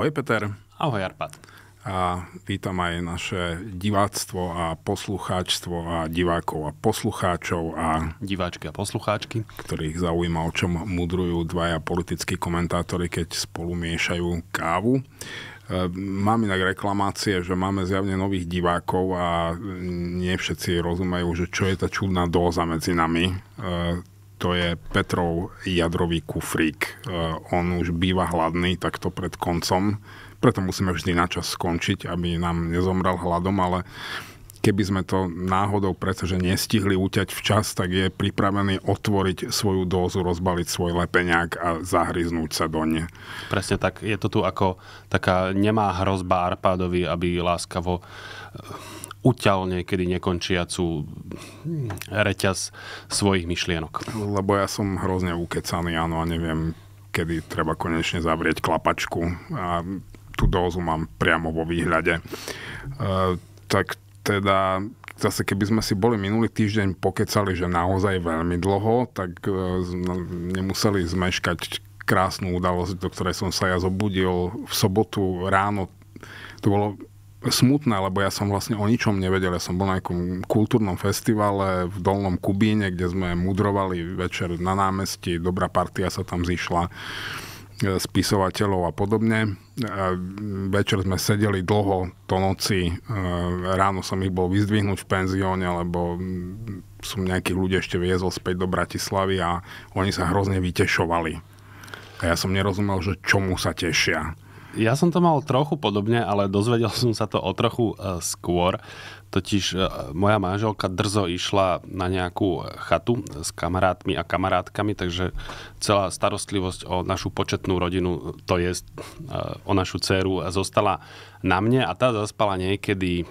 Ahoj Peter. Ahoj Arpad. A vítam aj naše diváctvo a poslucháčstvo a divákov a poslucháčov a... Diváčky a poslucháčky. Ktorých zaujíma, o čom mudrujú dvaja politickí komentátori, keď spolu miešajú kávu. E, mám inak reklamácie, že máme zjavne nových divákov a nie všetci rozumejú, že čo je tá čudná dóza medzi nami. E, to je Petrov jadrový kufrík. E, on už býva hladný takto pred koncom, preto musíme vždy na čas skončiť, aby nám nezomrel hladom, ale keby sme to náhodou pretože nestihli uťať včas, tak je pripravený otvoriť svoju dózu, rozbaliť svoj lepeňák a zahryznúť sa do ne. Presne tak. Je to tu ako taká nemá hrozba Arpádovi, aby láskavo uťal niekedy nekončiacu hm, reťaz svojich myšlienok. Lebo ja som hrozne ukecaný, áno, a neviem, kedy treba konečne zavrieť klapačku a tú dózu mám priamo vo výhľade. E, tak teda zase keby sme si boli minulý týždeň pokecali, že naozaj veľmi dlho, tak e, nemuseli zmeškať krásnu udalosť, do ktorej som sa ja zobudil v sobotu ráno. To bolo Smutné, lebo ja som vlastne o ničom nevedel. Ja som bol na nejakom kultúrnom festivale v Dolnom Kubíne, kde sme mudrovali večer na námestí, dobrá partia sa tam zišla e, spisovateľov a podobne. E, večer sme sedeli dlho do noci, e, ráno som ich bol vyzdvihnúť v penzióne, lebo som nejakých ľudí ešte viezol späť do Bratislavy a oni sa hrozne vytešovali. A ja som nerozumel, že čomu sa tešia. Ja som to mal trochu podobne, ale dozvedel som sa to o trochu uh, skôr. Totiž uh, moja manželka drzo išla na nejakú e, chatu s kamarátmi a kamarátkami, takže celá starostlivosť o našu početnú rodinu, to je uh, o našu dceru, zostala na mne a tá zaspala niekedy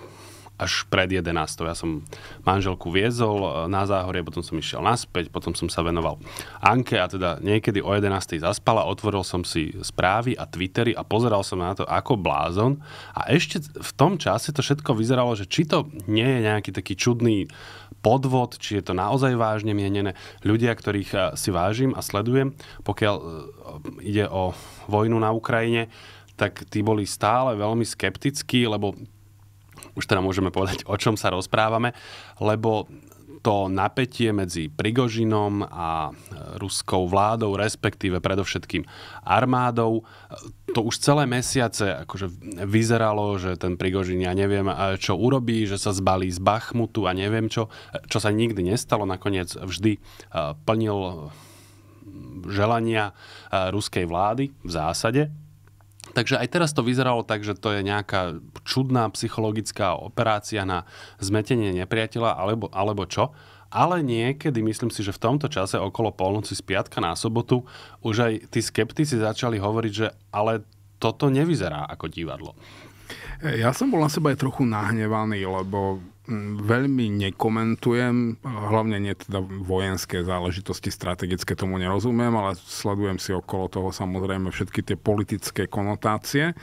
až pred 11. Ja som manželku viezol e, na záhorie, potom som išiel naspäť, potom som sa venoval Anke a teda niekedy o 11. zaspala, otvoril som si správy a Twittery a pozeral som na to ako blázon a ešte v tom čase to všetko vyzeralo, že či to nie je nejaký taký čudný podvod, či je to naozaj vážne mienené. Ľudia, ktorých e, si vážim a sledujem, pokiaľ e, ide o vojnu na Ukrajine, tak tí boli stále veľmi skeptickí, lebo už teda môžeme povedať, o čom sa rozprávame, lebo to napätie medzi Prigožinom a e, ruskou vládou, respektíve predovšetkým armádou. E, to už celé mesiace akože vyzeralo, že ten Prigožin, ja neviem, e, čo urobí, že sa zbalí z Bachmutu a neviem čo, čo sa nikdy nestalo. Nakoniec vždy plnil želania ruskej vlády v zásade, Takže aj teraz to vyzeralo tak, že to je nejaká čudná psychologická operácia na zmetenie nepriateľa alebo, alebo čo. Ale niekedy, myslím si, že v tomto čase okolo polnoci z piatka na sobotu už aj tí skeptici začali hovoriť, že ale toto nevyzerá ako divadlo. Ja som bol na seba aj trochu nahnevaný, lebo veľmi nekomentujem, hlavne nie teda vojenské záležitosti, strategické tomu nerozumiem, ale sledujem si okolo toho samozrejme všetky tie politické konotácie.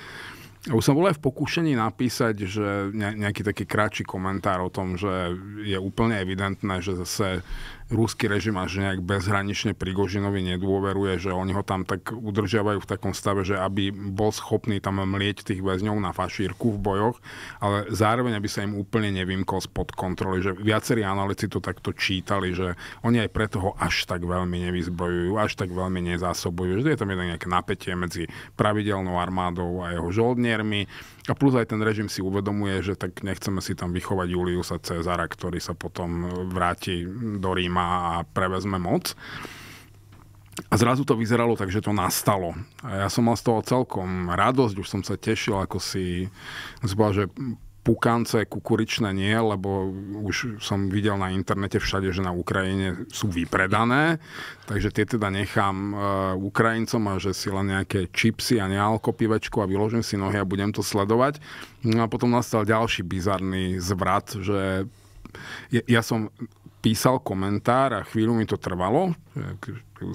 Už som bol aj v pokúšení napísať, že nejaký taký kratší komentár o tom, že je úplne evidentné, že zase ruský režim až nejak bezhranične Prigožinovi nedôveruje, že oni ho tam tak udržiavajú v takom stave, že aby bol schopný tam mlieť tých väzňov na fašírku v bojoch, ale zároveň aby sa im úplne nevymkol spod kontroly, že viacerí analytici to takto čítali, že oni aj preto ho až tak veľmi nevyzbrojujú, až tak veľmi nezásobujú, že je tam nejaké napätie medzi pravidelnou armádou a jeho žoldniermi, a plus aj ten režim si uvedomuje, že tak nechceme si tam vychovať Juliusa Cezara, ktorý sa potom vráti do Ríma a prevezme moc. A zrazu to vyzeralo tak, že to nastalo. A ja som mal z toho celkom radosť, už som sa tešil, ako si zbal, že pukance kukuričné nie, lebo už som videl na internete všade, že na Ukrajine sú vypredané, takže tie teda nechám eh, Ukrajincom a že si len nejaké čipsy a nealko pivečko a vyložím si nohy a budem to sledovať. No a potom nastal ďalší bizarný zvrat, že ja som písal komentár a chvíľu mi to trvalo,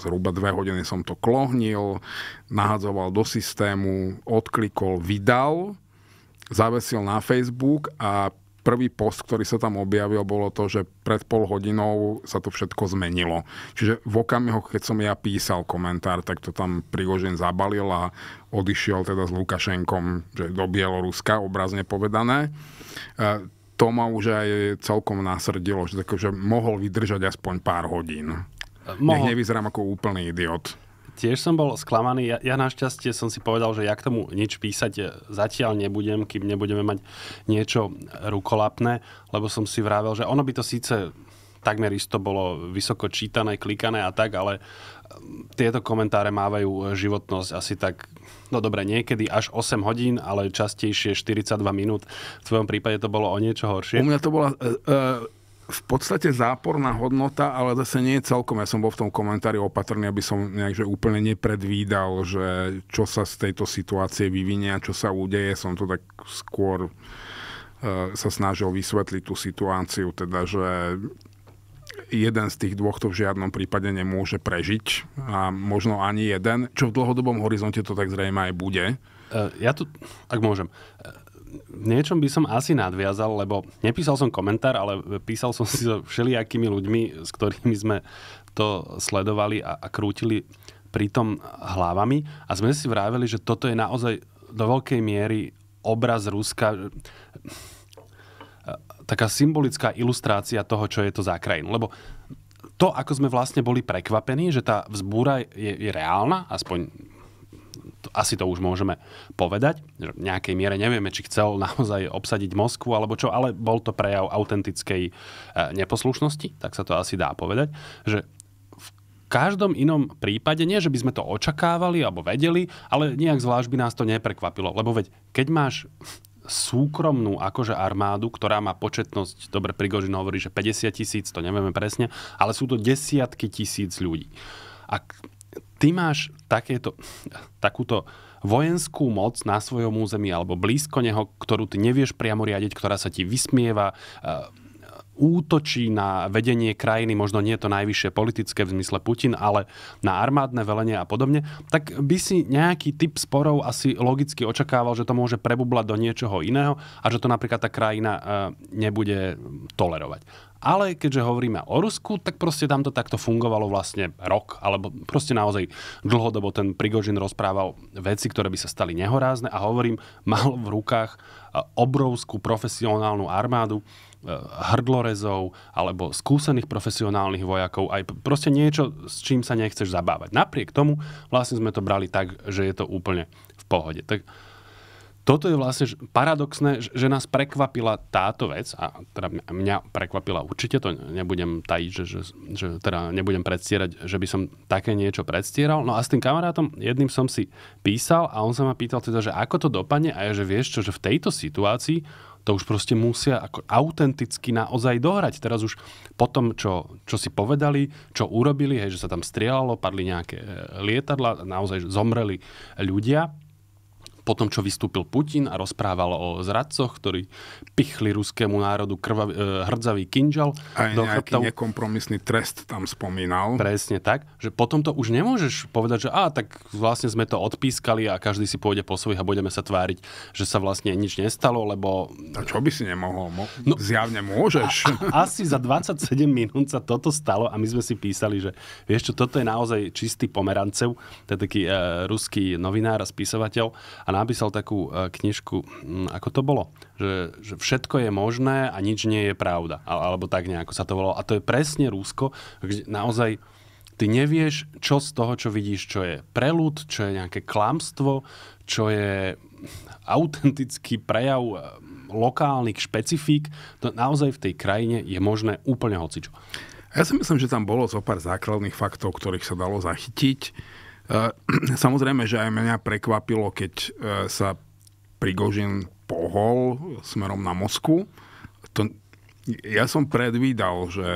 zhruba dve hodiny som to klohnil, nahadzoval do systému, odklikol, vydal, zavesil na Facebook a prvý post, ktorý sa tam objavil, bolo to, že pred pol hodinou sa to všetko zmenilo. Čiže v okamihu, keď som ja písal komentár, tak to tam Prigožin zabalil a odišiel teda s Lukašenkom že do Bieloruska, obrazne povedané. E, to ma už aj celkom nasrdilo, že, tak, že mohol vydržať aspoň pár hodín. Mohol. Nech nevyzerám ako úplný idiot. Tiež som bol sklamaný. Ja, ja našťastie som si povedal, že ja k tomu nič písať e, zatiaľ nebudem, kým nebudeme mať niečo rukolapné, lebo som si vravel, že ono by to síce takmer isto bolo vysoko čítané, klikané a tak, ale e, tieto komentáre mávajú e, životnosť asi tak, no dobre, niekedy až 8 hodín, ale častejšie 42 minút. V tvojom prípade to bolo o niečo horšie. U mňa to bola... Uh, uh v podstate záporná hodnota, ale zase nie je celkom. Ja som bol v tom komentári opatrný, aby som nejak, že úplne nepredvídal, že čo sa z tejto situácie vyvinie a čo sa udeje. Som to tak skôr uh, sa snažil vysvetliť tú situáciu, teda, že jeden z tých dvoch to v žiadnom prípade nemôže prežiť a možno ani jeden, čo v dlhodobom horizonte to tak zrejme aj bude. Eh, ja tu, ak môžem, v niečom by som asi nadviazal, lebo nepísal som komentár, ale písal som si so všelijakými ľuďmi, s ktorými sme to sledovali a, a krútili pritom hlavami a sme si vraveli, že toto je naozaj do veľkej miery obraz Ruska, e, taká symbolická ilustrácia toho, čo je to za krajinu. Lebo to, ako sme vlastne boli prekvapení, že tá vzbúra je, je reálna, aspoň asi to už môžeme povedať, že v nejakej miere nevieme, či chcel naozaj obsadiť Moskvu alebo čo, ale bol to prejav autentickej eh, neposlušnosti, tak sa to asi dá povedať, že v každom inom prípade, nie že by sme to očakávali alebo vedeli, ale nejak zvlášť by nás to neprekvapilo, lebo veď keď máš súkromnú akože armádu, ktorá má početnosť, dobre Prigožin hovorí, že 50 tisíc, to nevieme presne, ale sú to desiatky tisíc ľudí. Ak ty máš takéto, takúto vojenskú moc na svojom území alebo blízko neho, ktorú ty nevieš priamo riadiť, ktorá sa ti vysmieva, e, útočí na vedenie krajiny, možno nie je to najvyššie politické v zmysle Putin, ale na armádne velenie a podobne, tak by si nejaký typ sporov asi logicky očakával, že to môže prebublať do niečoho iného a že to napríklad tá krajina e, nebude tolerovať. Ale keďže hovoríme o Rusku, tak proste tam to takto fungovalo vlastne rok, alebo proste naozaj dlhodobo ten Prigožin rozprával veci, ktoré by sa stali nehorázne a hovorím, mal v rukách eh, obrovskú profesionálnu armádu, eh, hrdlorezov alebo skúsených profesionálnych vojakov, aj proste niečo, s čím sa nechceš zabávať. Napriek tomu vlastne sme to brali tak, že je to úplne v pohode. Tak toto je vlastne paradoxné, že nás prekvapila táto vec, a teda mňa prekvapila určite, to nebudem tajiť, že, že, že teda nebudem predstierať, že by som také niečo predstieral. No a s tým kamarátom jedným som si písal a on sa ma pýtal teda, že ako to dopadne a ja, že vieš čo, že v tejto situácii to už proste musia ako autenticky naozaj dohrať. Teraz už po tom, čo, čo si povedali, čo urobili, hej, že sa tam strieľalo, padli nejaké e, lietadla, naozaj zomreli ľudia, po tom, čo vystúpil Putin a rozprával o zradcoch, ktorí pichli ruskému národu krvavý, e, hrdzavý kinžal. A do nejaký chrbtov. nekompromisný trest tam spomínal. Presne tak, že potom to už nemôžeš povedať, že a tak vlastne sme to odpískali a každý si pôjde po svojich a budeme sa tváriť, že sa vlastne nič nestalo, lebo... A čo by si nemohol? Mo- no, zjavne môžeš. A, a, asi za 27 minút sa toto stalo a my sme si písali, že vieš čo, toto je naozaj čistý pomerancev, to je taký e, ruský novinár a spisovateľ a napísal takú e, knižku, mm, ako to bolo, že, že všetko je možné a nič nie je pravda, alebo tak nejako sa to volalo. A to je presne Rusko, kde naozaj ty nevieš, čo z toho, čo vidíš, čo je prelud, čo je nejaké klamstvo, čo je autentický prejav e, lokálnych špecifík. To naozaj v tej krajine je možné úplne hocičo. Ja si myslím, že tam bolo zo pár základných faktov, ktorých sa dalo zachytiť Eh, samozrejme, že aj mňa prekvapilo, keď eh, sa Prigožin pohol smerom na Moskvu. To, ja som predvídal, že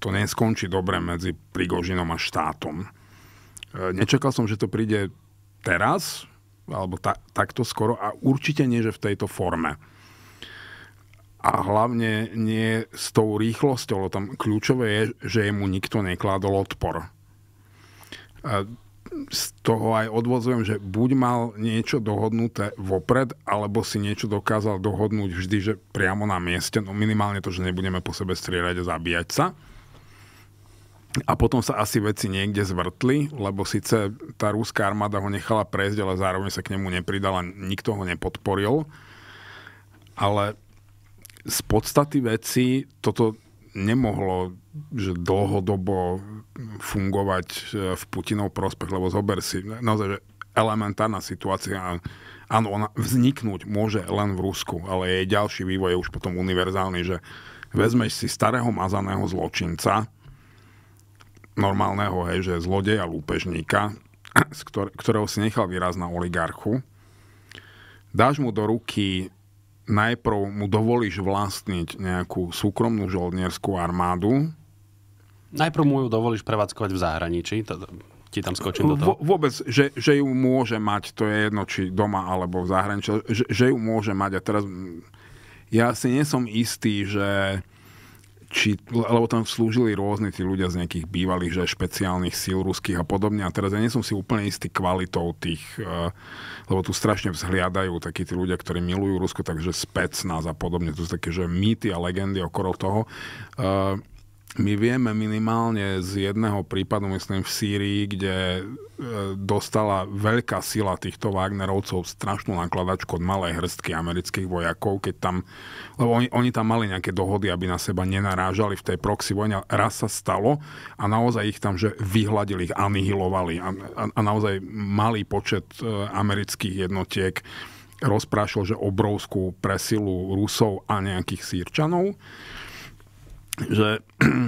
to neskončí dobre medzi Prigožinom a štátom. Eh, nečakal som, že to príde teraz, alebo ta, takto skoro a určite nie, že v tejto forme. A hlavne nie s tou rýchlosťou, lebo tam kľúčové je, že mu nikto nekladol odpor z toho aj odvozujem, že buď mal niečo dohodnuté vopred, alebo si niečo dokázal dohodnúť vždy, že priamo na mieste, no minimálne to, že nebudeme po sebe strieľať a zabíjať sa. A potom sa asi veci niekde zvrtli, lebo síce tá rúská armáda ho nechala prejsť, ale zároveň sa k nemu nepridala, nikto ho nepodporil. Ale z podstaty veci toto nemohlo že dlhodobo fungovať eh, v Putinov prospech, lebo zober si, naozaj, že elementárna situácia, áno, ona vzniknúť môže len v Rusku, ale jej ďalší vývoj je už potom univerzálny, že vezmeš si starého mazaného zločinca, normálneho, hej, že zlodeja, lúpežníka, ktorého si nechal výraz na oligarchu, dáš mu do ruky, najprv mu dovolíš vlastniť nejakú súkromnú žoldnierskú armádu, Najprv mu ju dovolíš prevádzkovať v zahraničí, to, ti tam skočím do toho. V, vôbec, že, že ju môže mať, to je jedno, či doma alebo v zahraničí, že, že ju môže mať. A teraz mm, ja si nie som istý, že či, lebo tam slúžili rôzni tí ľudia z nejakých bývalých, že špeciálnych síl ruských a podobne. A teraz ja nie som si úplne istý kvalitou tých, e, lebo tu strašne vzhliadajú takí tí ľudia, ktorí milujú Rusko, takže spec nás a podobne. To sú také, že mýty a legendy okolo toho. E, my vieme minimálne z jedného prípadu, myslím v Sýrii, kde e, dostala veľká sila týchto Wagnerovcov strašnú nakladačku od malej hrstky amerických vojakov, keď tam, lebo oni, oni tam mali nejaké dohody, aby na seba nenarážali v tej proxy vojne. Raz sa stalo a naozaj ich tam že vyhľadili, ich anihilovali a, a, a naozaj malý počet e, amerických jednotiek rozprášil, že obrovskú presilu Rusov a nejakých Sýrčanov že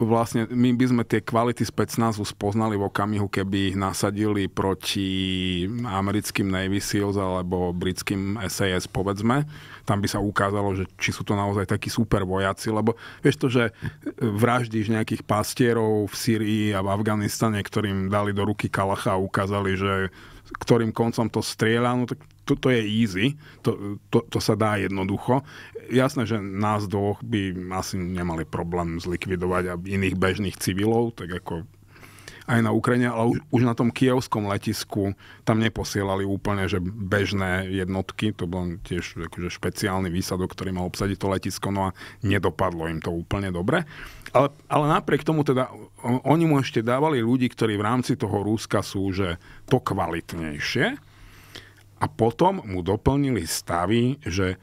vlastne my by sme tie kvality späť spoznali v okamihu, keby ich nasadili proti americkým Navy SEALs alebo britským SAS, povedzme. Tam by sa ukázalo, že či sú to naozaj takí super vojaci, lebo vieš to, že e, vraždíš nejakých pastierov v Syrii a v Afganistane, ktorým dali do ruky kalacha a ukázali, že ktorým koncom to strieľa, no tak to, to je easy, to, to, to sa dá jednoducho. Jasné, že nás dvoch by asi nemali problém zlikvidovať a iných bežných civilov, tak ako aj na Ukrajine, ale už na tom kievskom letisku tam neposielali úplne že bežné jednotky, to bol tiež akože špeciálny výsadok, ktorý mal obsadiť to letisko, no a nedopadlo im to úplne dobre. Ale, ale napriek tomu teda, oni mu ešte dávali ľudí, ktorí v rámci toho Rúska sú, že to kvalitnejšie, a potom mu doplnili stavy, že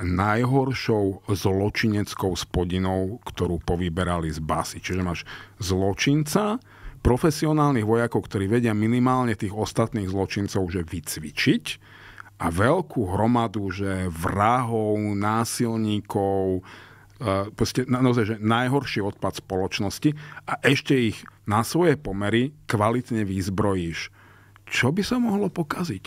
najhoršou zločineckou spodinou, ktorú povyberali z basy. Čiže máš zločinca, profesionálnych vojakov, ktorí vedia minimálne tých ostatných zločincov, že vycvičiť a veľkú hromadu, že vrahov, násilníkov, e, proste naozaj, že najhorší odpad spoločnosti a ešte ich na svoje pomery kvalitne vyzbrojíš. Čo by sa mohlo pokaziť?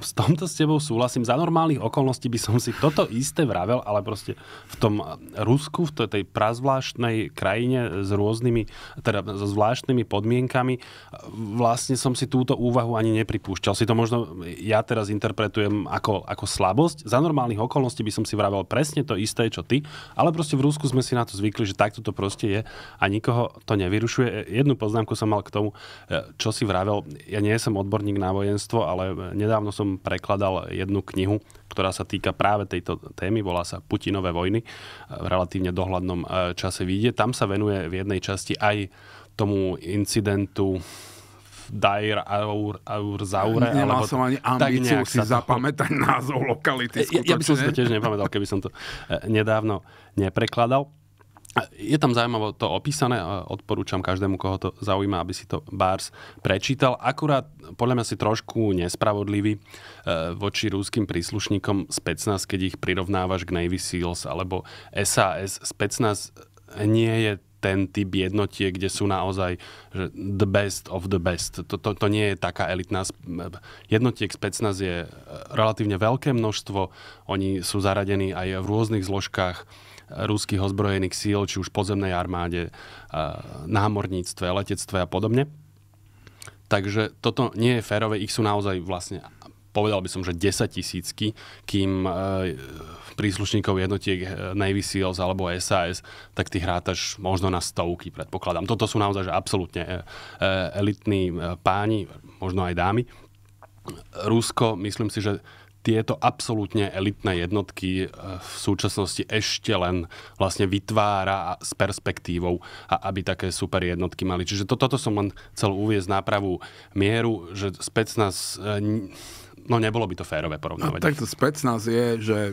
s tomto s tebou súhlasím. Za normálnych okolností by som si toto isté vravel, ale proste v tom Rusku, v tej prazvláštnej krajine s rôznymi, teda so zvláštnymi podmienkami, vlastne som si túto úvahu ani nepripúšťal. Si to možno ja teraz interpretujem ako, ako slabosť. Za normálnych okolností by som si vravel presne to isté, čo ty, ale proste v Rusku sme si na to zvykli, že takto to proste je a nikoho to nevyrušuje. Jednu poznámku som mal k tomu, čo si vravel. Ja nie som odborník na vojenstvo, ale nedávno som som prekladal jednu knihu, ktorá sa týka práve tejto témy, volá sa Putinové vojny, e, v relatívne dohľadnom e, čase vyjde. Tam sa venuje v jednej časti aj tomu incidentu Dair Aur, Aur Zaure. Nemal alebo, som ani ambíciu si to... zapamätať názov lokality. Ja, ja by som si to tiež nepamätal, keby som to e, nedávno neprekladal. Je tam zaujímavo to opísané a odporúčam každému, koho to zaujíma, aby si to Bars prečítal. Akurát podľa mňa si trošku nespravodlivý e, voči rúským príslušníkom 15, keď ich prirovnávaš k Navy SEALs alebo SAS. 15 nie je ten typ jednotiek, kde sú naozaj že the best of the best. To, to, to nie je taká elitná... Jednotiek 15 je e, relatívne veľké množstvo, oni sú zaradení aj v rôznych zložkách ruských ozbrojených síl, či už pozemnej armáde, námorníctve, letectve a podobne. Takže toto nie je férové, ich sú naozaj vlastne, povedal by som, že 10 tisícky, kým e, príslušníkov jednotiek e, Navy SEALs alebo SAS, tak tých hrátaš možno na stovky, predpokladám. Toto sú naozaj že absolútne e, elitní páni, možno aj dámy. Rusko, myslím si, že tieto absolútne elitné jednotky eh, v súčasnosti ešte len vlastne vytvára s perspektívou, a aby také super jednotky mali. Čiže to, toto som len chcel uviezť pravú mieru, že specnaz eh, no nebolo by to férové porovnávať. No, takto specnaz je, že e,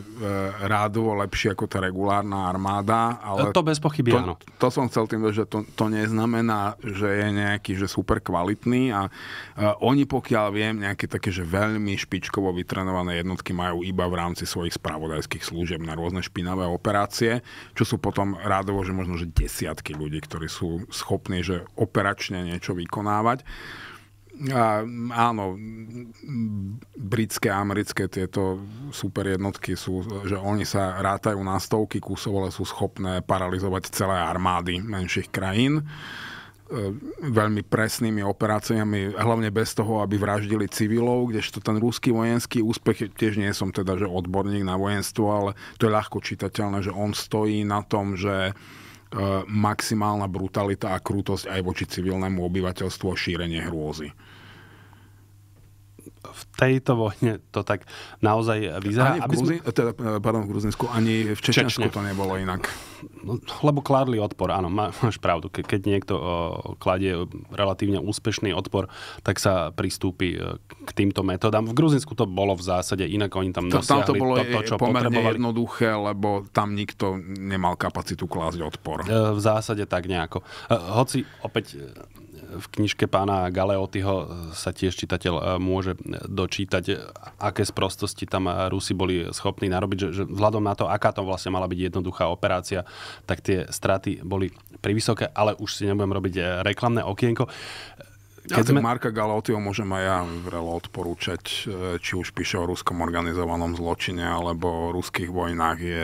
rádovo lepšie ako tá regulárna armáda, ale... To bez pochyby, to, áno. To som chcel tým, že to, to neznamená, že je nejaký, že super kvalitný a e, oni, pokiaľ viem, nejaké také, že veľmi špičkovo vytrenované jednotky majú iba v rámci svojich spravodajských služieb na rôzne špinavé operácie, čo sú potom rádovo, že možno, že desiatky ľudí, ktorí sú schopní, že operačne niečo vykonávať. A, áno, britské, americké tieto super jednotky sú, že oni sa rátajú na stovky kusov, ale sú schopné paralizovať celé armády menších krajín e, veľmi presnými operáciami, hlavne bez toho, aby vraždili civilov, kdežto ten ruský vojenský úspech, tiež nie som teda že odborník na vojenstvo, ale to je ľahko čitateľné, že on stojí na tom, že E, maximálna brutalita a krutosť aj voči civilnému obyvateľstvu a šírenie hrôzy v tejto vojne to tak naozaj vyzerá. Ani v, Gruzi, sme... teda, pardon, v Gruzinsku, ani v Čečensku Čečne. to nebolo inak. No, lebo kládli odpor, áno, máš pravdu. Ke, keď niekto o, kladie relatívne úspešný odpor, tak sa pristúpi e, k týmto metodám. V Gruzinsku to bolo v zásade inak, oni tam to, tam to bolo to, to, čo pomerne jednoduché, lebo tam nikto nemal kapacitu klásť odpor. E, v zásade tak nejako. E, hoci opäť v knižke pána Galeotyho e, sa tiež čitateľ e, môže e, dočítať, aké sprostosti tam Rusi boli schopní narobiť, že, že vzhľadom na to, aká to vlastne mala byť jednoduchá operácia, tak tie straty boli privysoké, ale už si nebudem robiť reklamné okienko. Keď ja, sme... Marka Galotyho môžem aj ja vrelo odporúčať, e, či už píše o ruskom organizovanom zločine alebo o ruských vojnách. Je,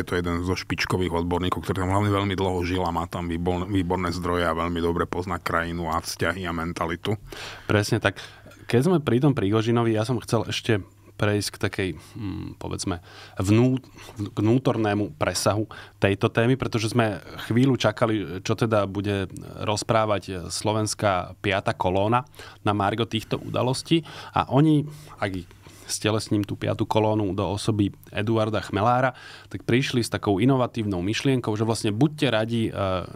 je to jeden zo špičkových odborníkov, ktorý tam hlavne veľmi dlho žil a má tam výborné zdroje a veľmi dobre pozná krajinu a vzťahy a mentalitu. Presne tak. Keď sme pri tom Prigožinovi, ja som chcel ešte prejsť k takej, mm, povedzme, vnú, vnútornému presahu tejto témy, pretože sme chvíľu čakali, čo teda bude rozprávať slovenská piata kolóna na margo týchto udalostí a oni, ak stelesním tú piatu kolónu do osoby Eduarda Chmelára, tak prišli s takou inovatívnou myšlienkou, že vlastne buďte radi, e,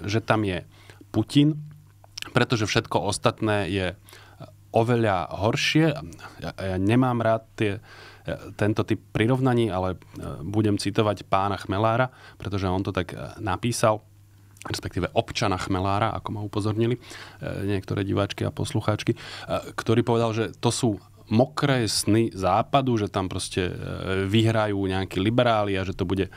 že tam je Putin, pretože všetko ostatné je oveľa horšie. Ja, ja nemám rád tie, e, tento typ prirovnaní, ale e, budem citovať pána Chmelára, pretože on to tak e, napísal respektíve občana Chmelára, ako ma upozornili niektoré diváčky a poslucháčky, ktorý povedal, že to sú mokré sny západu, že tam proste e, vyhrajú nejakí liberáli a že to bude e,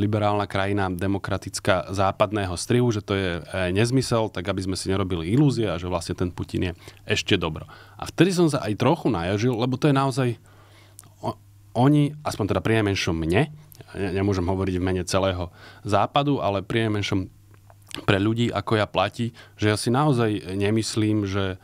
liberálna krajina demokratická západného strihu, že to je e, nezmysel, tak aby sme si nerobili ilúzie a že vlastne ten Putin je ešte dobro. A vtedy som sa aj trochu najažil, lebo to je naozaj oni, aspoň teda priemenšom mne, ja nemôžem hovoriť v mene celého západu, ale priemenšom pre ľudí ako ja platí, že ja si naozaj nemyslím, že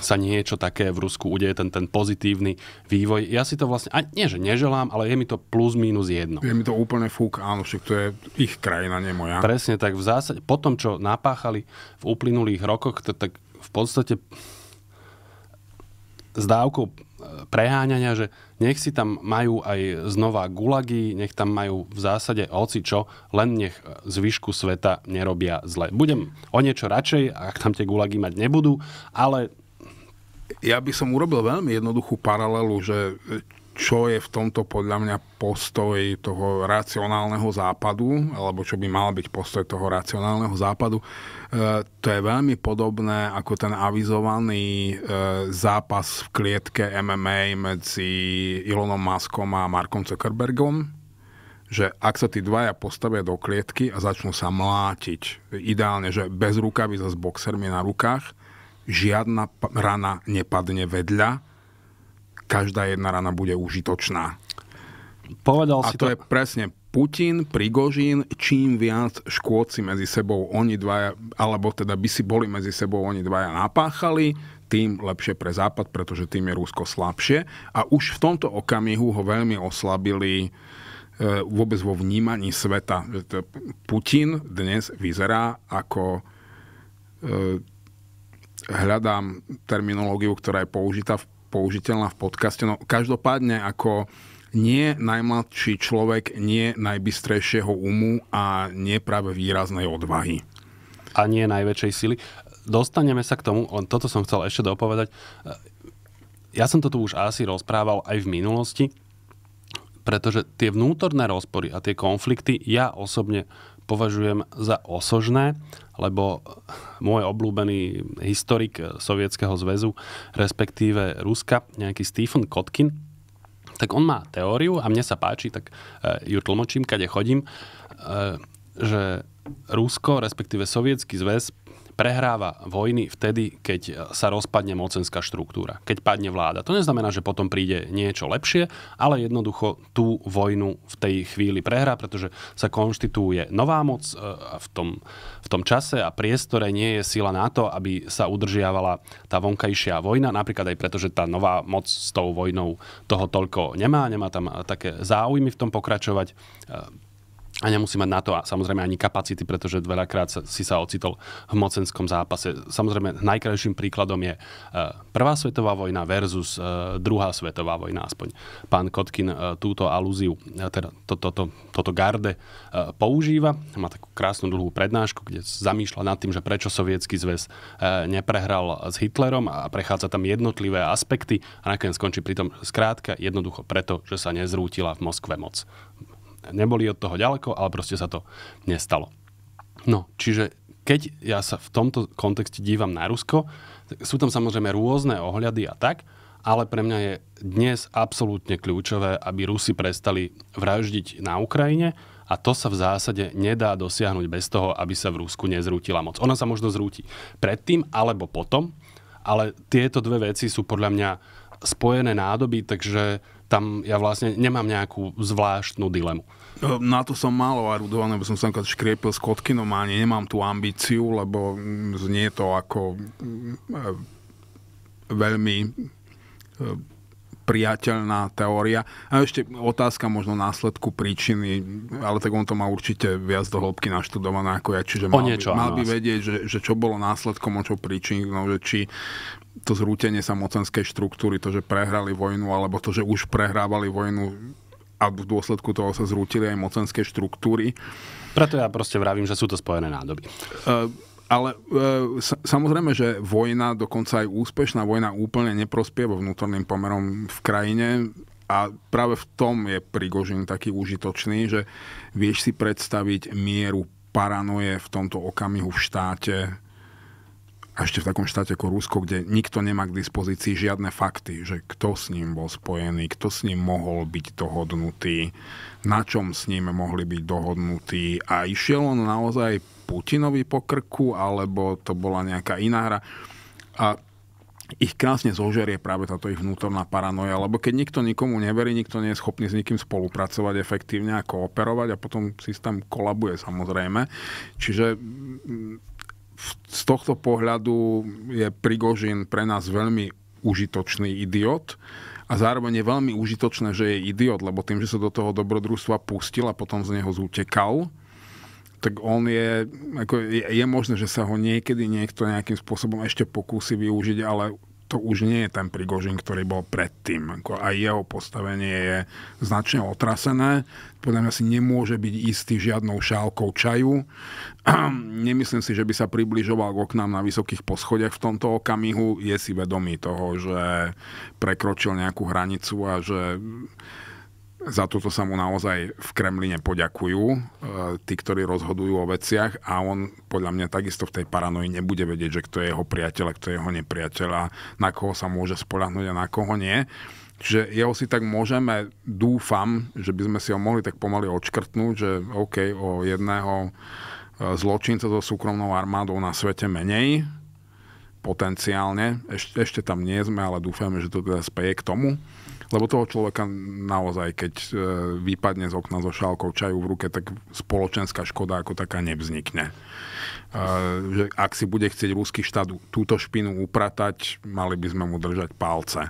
sa niečo také v Rusku udeje, ten, ten pozitívny vývoj. Ja si to vlastne, a nie že neželám, ale je mi to plus minus jedno. Je mi to úplne fúk, áno, však to je ich krajina, nie moja. Presne tak, v zásade, po tom, čo napáchali v uplynulých rokoch, to, tak v podstate s dávkou e, preháňania, že nech si tam majú aj znova gulagy, nech tam majú v zásade hoci čo, len nech e, zvyšku sveta nerobia zle. Budem o niečo radšej, ak tam tie gulagy mať nebudú, ale ja by som urobil veľmi jednoduchú paralelu, že e, čo je v tomto podľa mňa postoj toho racionálneho západu, alebo čo by mal byť postoj toho racionálneho západu, e, to je veľmi podobné ako ten avizovaný e, zápas v klietke MMA medzi Elonom Maskom a Markom Zuckerbergom, že ak sa tí dvaja postavia do klietky a začnú sa mlátiť, ideálne, že bez rukavy za s boxermi na rukách, žiadna rana nepadne vedľa, každá jedna rana bude užitočná. Povedal a si to, to je presne Putin, Prigožín, čím viac škôdci medzi sebou oni dvaja, alebo teda by si boli medzi sebou oni dvaja napáchali, tým lepšie pre Západ, pretože tým je Rusko slabšie. A už v tomto okamihu ho veľmi oslabili e, vôbec vo vnímaní sveta. Putin dnes vyzerá ako e, hľadám terminológiu, ktorá je použitá, použiteľná v podcaste. No každopádne ako nie najmladší človek, nie najbystrejšieho umu a nie práve výraznej odvahy. A nie najväčšej sily. Dostaneme sa k tomu, toto som chcel ešte dopovedať. Ja som to tu už asi rozprával aj v minulosti, pretože tie vnútorné rozpory a tie konflikty ja osobne považujem za osožné, lebo môj obľúbený historik Sovietskeho zväzu, respektíve Ruska, nejaký Stephen Kotkin, tak on má teóriu a mne sa páči, tak e, ju tlmočím, kade chodím, e, že Rusko, respektíve Sovietský zväz prehráva vojny vtedy, keď sa rozpadne mocenská štruktúra, keď padne vláda. To neznamená, že potom príde niečo lepšie, ale jednoducho tú vojnu v tej chvíli prehrá, pretože sa konštitúje nová moc e, a v tom, v tom čase a priestore nie je sila na to, aby sa udržiavala tá vonkajšia vojna, napríklad aj preto, že tá nová moc s tou vojnou toho toľko nemá, nemá tam také záujmy v tom pokračovať e, a nemusí mať na to a samozrejme ani kapacity, pretože veľakrát si sa ocitol v mocenskom zápase. Samozrejme, najkrajším príkladom je e, Prvá svetová vojna versus e, Druhá svetová vojna, aspoň pán Kotkin e, túto alúziu, teda to, to, to, toto garde používa. Má takú krásnu dlhú prednášku, kde zamýšľa nad tým, že prečo sovietský zväz neprehral s Hitlerom a prechádza tam jednotlivé aspekty a nakoniec skončí pritom skrátka jednoducho preto, že sa nezrútila v Moskve moc neboli od toho ďaleko, ale proste sa to nestalo. No, čiže keď ja sa v tomto kontexte dívam na Rusko, sú tam samozrejme rôzne ohľady a tak, ale pre mňa je dnes absolútne kľúčové, aby Rusi prestali vraždiť na Ukrajine a to sa v zásade nedá dosiahnuť bez toho, aby sa v Rusku nezrútila moc. Ona sa možno zrúti predtým alebo potom, ale tieto dve veci sú podľa mňa spojené nádoby, takže tam ja vlastne nemám nejakú zvláštnu dilemu. Na to som málo arudovaný, lebo som sa škriepil s Kotkinom a ani nemám tú ambíciu, lebo znie to ako mm, e, veľmi e, priateľná teória. A ešte otázka možno následku príčiny, ale tak on to má určite viac do hĺbky naštudované ako ja, čiže mal, niečo, by, mal by vedieť, že, že čo bolo následkom, a čo príčinou, že či to zrútenie sa mocenskej štruktúry, to, že prehrali vojnu, alebo to, že už prehrávali vojnu a v dôsledku toho sa zrútili aj mocenské štruktúry. Preto ja proste vravím, že sú to spojené nádoby. E, ale e, samozrejme, že vojna, dokonca aj úspešná vojna, úplne neprospieva vnútorným pomerom v krajine a práve v tom je Prigožin taký užitočný, že vieš si predstaviť mieru paranoje v tomto okamihu v štáte, a ešte v takom štáte ako Rusko, kde nikto nemá k dispozícii žiadne fakty, že kto s ním bol spojený, kto s ním mohol byť dohodnutý, na čom s ním mohli byť dohodnutí a išiel on naozaj Putinovi po krku, alebo to bola nejaká iná hra. A ich krásne zožerie práve táto ich vnútorná paranoja, lebo keď nikto nikomu neverí, nikto nie je schopný s nikým spolupracovať efektívne a kooperovať a potom systém kolabuje samozrejme. Čiže mm, z tohto pohľadu je Prigožin pre nás veľmi užitočný idiot a zároveň je veľmi užitočné, že je idiot, lebo tým, že sa do toho dobrodružstva pustil a potom z neho zútekal, tak on je, ako je, je možné, že sa ho niekedy niekto nejakým spôsobom ešte pokúsi využiť, ale to už nie je ten Prigožin, ktorý bol predtým. A aj jeho postavenie je značne otrasené. Podľa mňa si nemôže byť istý žiadnou šálkou čaju. Nemyslím si, že by sa približoval k oknám na vysokých poschodiach v tomto okamihu. Je si vedomý toho, že prekročil nejakú hranicu a že za toto sa mu naozaj v Kremline poďakujú, e, tí, ktorí rozhodujú o veciach a on podľa mňa takisto v tej paranoji nebude vedieť, že kto je jeho priateľ a kto je jeho nepriateľ a na koho sa môže spolahnuť a na koho nie. Čiže jeho si tak môžeme, dúfam, že by sme si ho mohli tak pomaly odškrtnúť, že OK, o jedného e, zločinca so súkromnou armádou na svete menej, potenciálne. Ešte, ešte tam nie sme, ale dúfame, že to teda speje k tomu. Lebo toho človeka naozaj, keď e, vypadne z okna so šálkou čaju v ruke, tak spoločenská škoda ako taká nevznikne. E, že ak si bude chcieť ruský štát túto špinu upratať, mali by sme mu držať palce.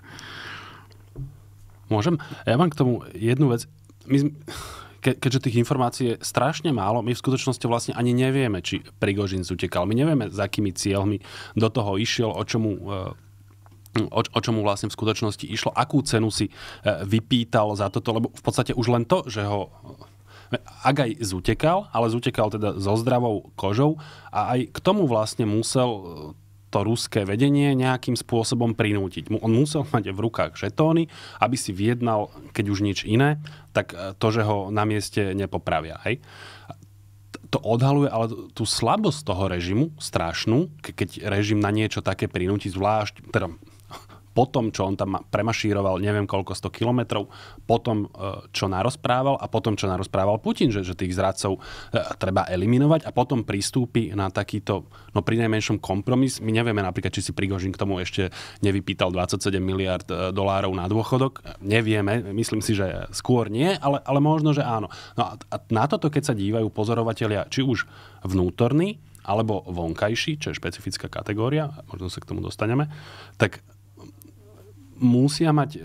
Môžem? Ja mám k tomu jednu vec. My, ke, keďže tých informácií je strašne málo, my v skutočnosti vlastne ani nevieme, či Prigožin zutekal. My nevieme, za akými cieľmi do toho išiel, o čomu e, o, o čomu vlastne v skutočnosti išlo, akú cenu si e, vypýtal za toto, lebo v podstate už len to, že ho e, ak aj zutekal, ale zutekal teda so zdravou kožou a aj k tomu vlastne musel e, to ruské vedenie nejakým spôsobom prinútiť. On musel mať v rukách žetóny, aby si vyjednal, keď už nič iné, tak to, že ho na mieste nepopravia. Hej? to odhaluje ale tú slabosť toho režimu, strašnú, keď režim na niečo také prinúti, zvlášť, teda po tom, čo on tam premašíroval neviem koľko sto kilometrov, potom, e, čo narozprával a potom, čo narozprával Putin, že, že tých zradcov e, treba eliminovať a potom pristúpi na takýto, no pri najmenšom kompromis. My nevieme napríklad, či si Prigožin k tomu ešte nevypýtal 27 miliard e, dolárov na dôchodok. Nevieme, myslím si, že skôr nie, ale, ale možno, že áno. No a, a na toto, keď sa dívajú pozorovatelia, či už vnútorní, alebo vonkajší, čo je špecifická kategória, možno sa k tomu dostaneme, tak musia mať e,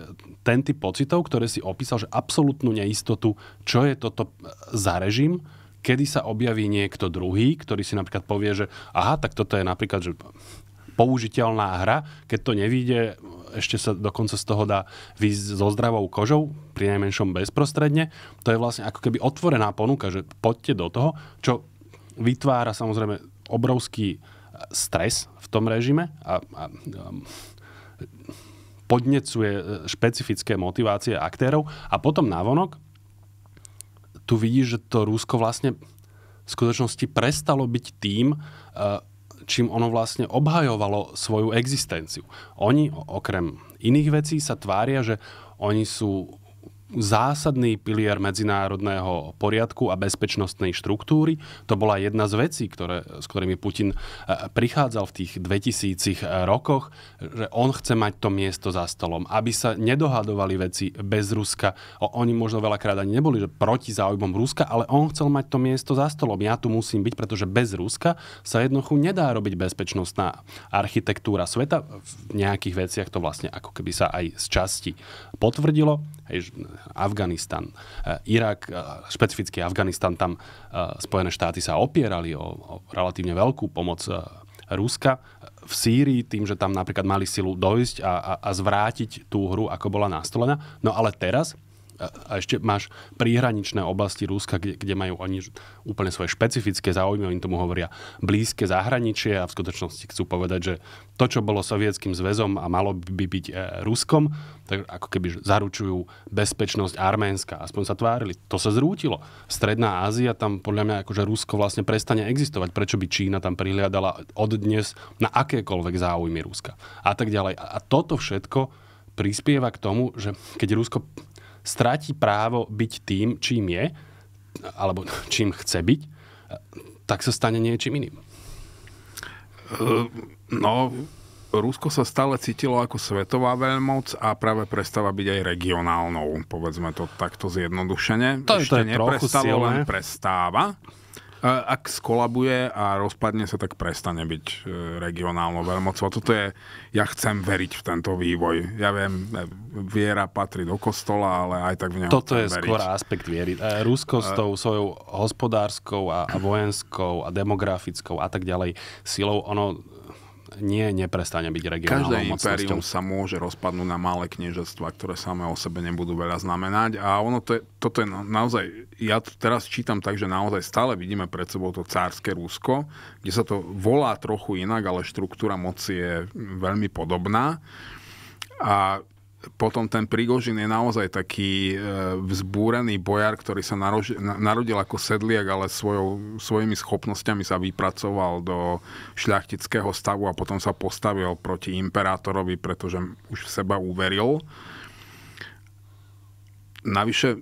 ten typ pocitov, ktoré si opísal, že absolútnu neistotu, čo je toto e, za režim, kedy sa objaví niekto druhý, ktorý si napríklad povie, že aha, tak toto je napríklad že použiteľná hra, keď to nevíde, ešte sa dokonca z toho dá výjsť so zdravou kožou, pri najmenšom bezprostredne. To je vlastne ako keby otvorená ponuka, že poďte do toho, čo vytvára samozrejme obrovský e, stres v tom režime a, a, a podnecuje e, špecifické motivácie aktérov a potom návonok tu vidíš, že to Rusko vlastne v skutočnosti prestalo byť tým, e, čím ono vlastne obhajovalo svoju existenciu. Oni okrem iných vecí sa tvária, že oni sú zásadný pilier medzinárodného poriadku a bezpečnostnej štruktúry. To bola jedna z vecí, ktoré, s ktorými Putin e, prichádzal v tých 2000 e, rokoch, že on chce mať to miesto za stolom, aby sa nedohadovali veci bez Ruska. O, oni možno veľakrát ani neboli že proti záujmom Ruska, ale on chcel mať to miesto za stolom. Ja tu musím byť, pretože bez Ruska sa jednoducho nedá robiť bezpečnostná architektúra sveta. V nejakých veciach to vlastne ako keby sa aj z časti potvrdilo. Hej, Afganistan, eh, Irak, eh, špecificky Afganistan, tam eh, Spojené štáty sa opierali o, o relatívne veľkú pomoc Ruska v Sýrii tým, že tam napríklad mali silu dojsť a, a, a zvrátiť tú hru, ako bola nastolená. No ale teraz a ešte máš príhraničné oblasti Ruska, kde, kde majú oni úplne svoje špecifické záujmy, oni tomu hovoria blízke zahraničie a v skutočnosti chcú povedať, že to, čo bolo sovietským zväzom a malo by byť e, Ruskom, tak ako keby zaručujú bezpečnosť Arménska. Aspoň sa tvárili. To sa zrútilo. Stredná Ázia, tam podľa mňa akože Rusko vlastne prestane existovať. Prečo by Čína tam prihliadala od dnes na akékoľvek záujmy Ruska? A tak ďalej. A toto všetko prispieva k tomu, že keď Rusko stráti právo byť tým, čím je, alebo čím chce byť, tak sa stane niečím iným. Ehm, no, Rusko sa stále cítilo ako svetová veľmoc a práve prestáva byť aj regionálnou, povedzme to takto zjednodušene. To Ešte to je neprestalo, len prestáva. Ak skolabuje a rozpadne sa, tak prestane byť e, regionálnou veľmocou. Toto je, ja chcem veriť v tento vývoj. Ja viem, e, viera patrí do kostola, ale aj tak v neho Toto je skôr aspekt viery. E, Rusko s tou svojou hospodárskou a, a vojenskou a demografickou a tak ďalej silou, ono nie, neprestane byť regionálnou Každé imperium sa môže rozpadnúť na malé kniežatstva, ktoré samé o sebe nebudú veľa znamenať. A ono to je, toto je naozaj, ja to teraz čítam tak, že naozaj stále vidíme pred sebou to cárske Rusko, kde sa to volá trochu inak, ale štruktúra moci je veľmi podobná. A potom ten Prigožin je naozaj taký e, vzbúrený bojar, ktorý sa narodil ako sedliak, ale svojou, svojimi schopnosťami sa vypracoval do šľachtického stavu a potom sa postavil proti imperátorovi, pretože už v seba uveril. Navyše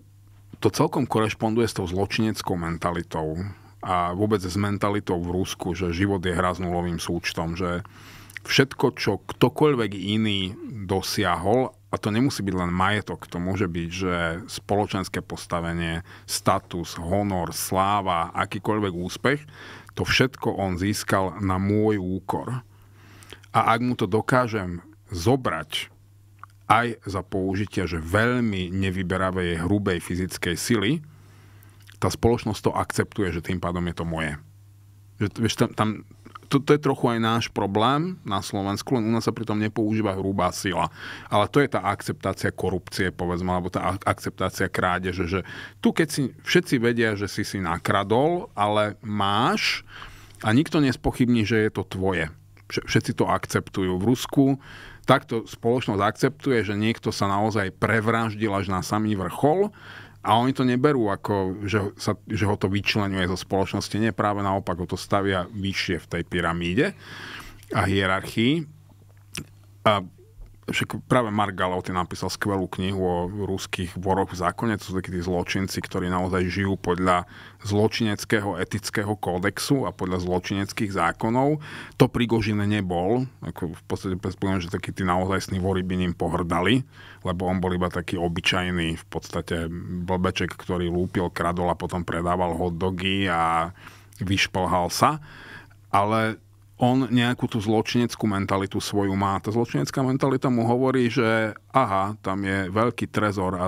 to celkom korešponduje s tou zločineckou mentalitou a vôbec s mentalitou v Rusku, že život je hra s nulovým súčtom, že všetko, čo ktokoľvek iný dosiahol a to nemusí byť len majetok, to môže byť, že spoločenské postavenie, status, honor, sláva, akýkoľvek úspech, to všetko on získal na môj úkor. A ak mu to dokážem zobrať aj za použitia, že veľmi nevyberavej hrubej fyzickej sily, tá spoločnosť to akceptuje, že tým pádom je to moje. Že, vieš, tam, tam to, to je trochu aj náš problém na Slovensku, len u nás sa pritom nepoužíva hrubá sila. Ale to je tá akceptácia korupcie, povedzme, alebo tá akceptácia krádeže, že tu keď si všetci vedia, že si si nakradol, ale máš a nikto nespochybní, že je to tvoje. Všetci to akceptujú. V Rusku takto spoločnosť akceptuje, že niekto sa naozaj prevraždil až na samý vrchol a oni to neberú ako, že, sa, že ho to vyčlenuje zo spoločnosti. Nie, práve naopak ho to stavia vyššie v tej pyramíde a hierarchii. A však práve Mark Galauty napísal skvelú knihu o ruských voroch v zákone, to sú takí tí zločinci, ktorí naozaj žijú podľa zločineckého etického kódexu a podľa zločineckých zákonov. To Prigožine nebol, ako v podstate predpokladám, že takí tí naozaj vori by ním pohrdali, lebo on bol iba taký obyčajný v podstate blbeček, ktorý lúpil, kradol a potom predával hot dogy a vyšplhal sa. Ale on nejakú tú zločineckú mentalitu svoju má. Tá zločinecká mentalita mu hovorí, že aha, tam je veľký trezor a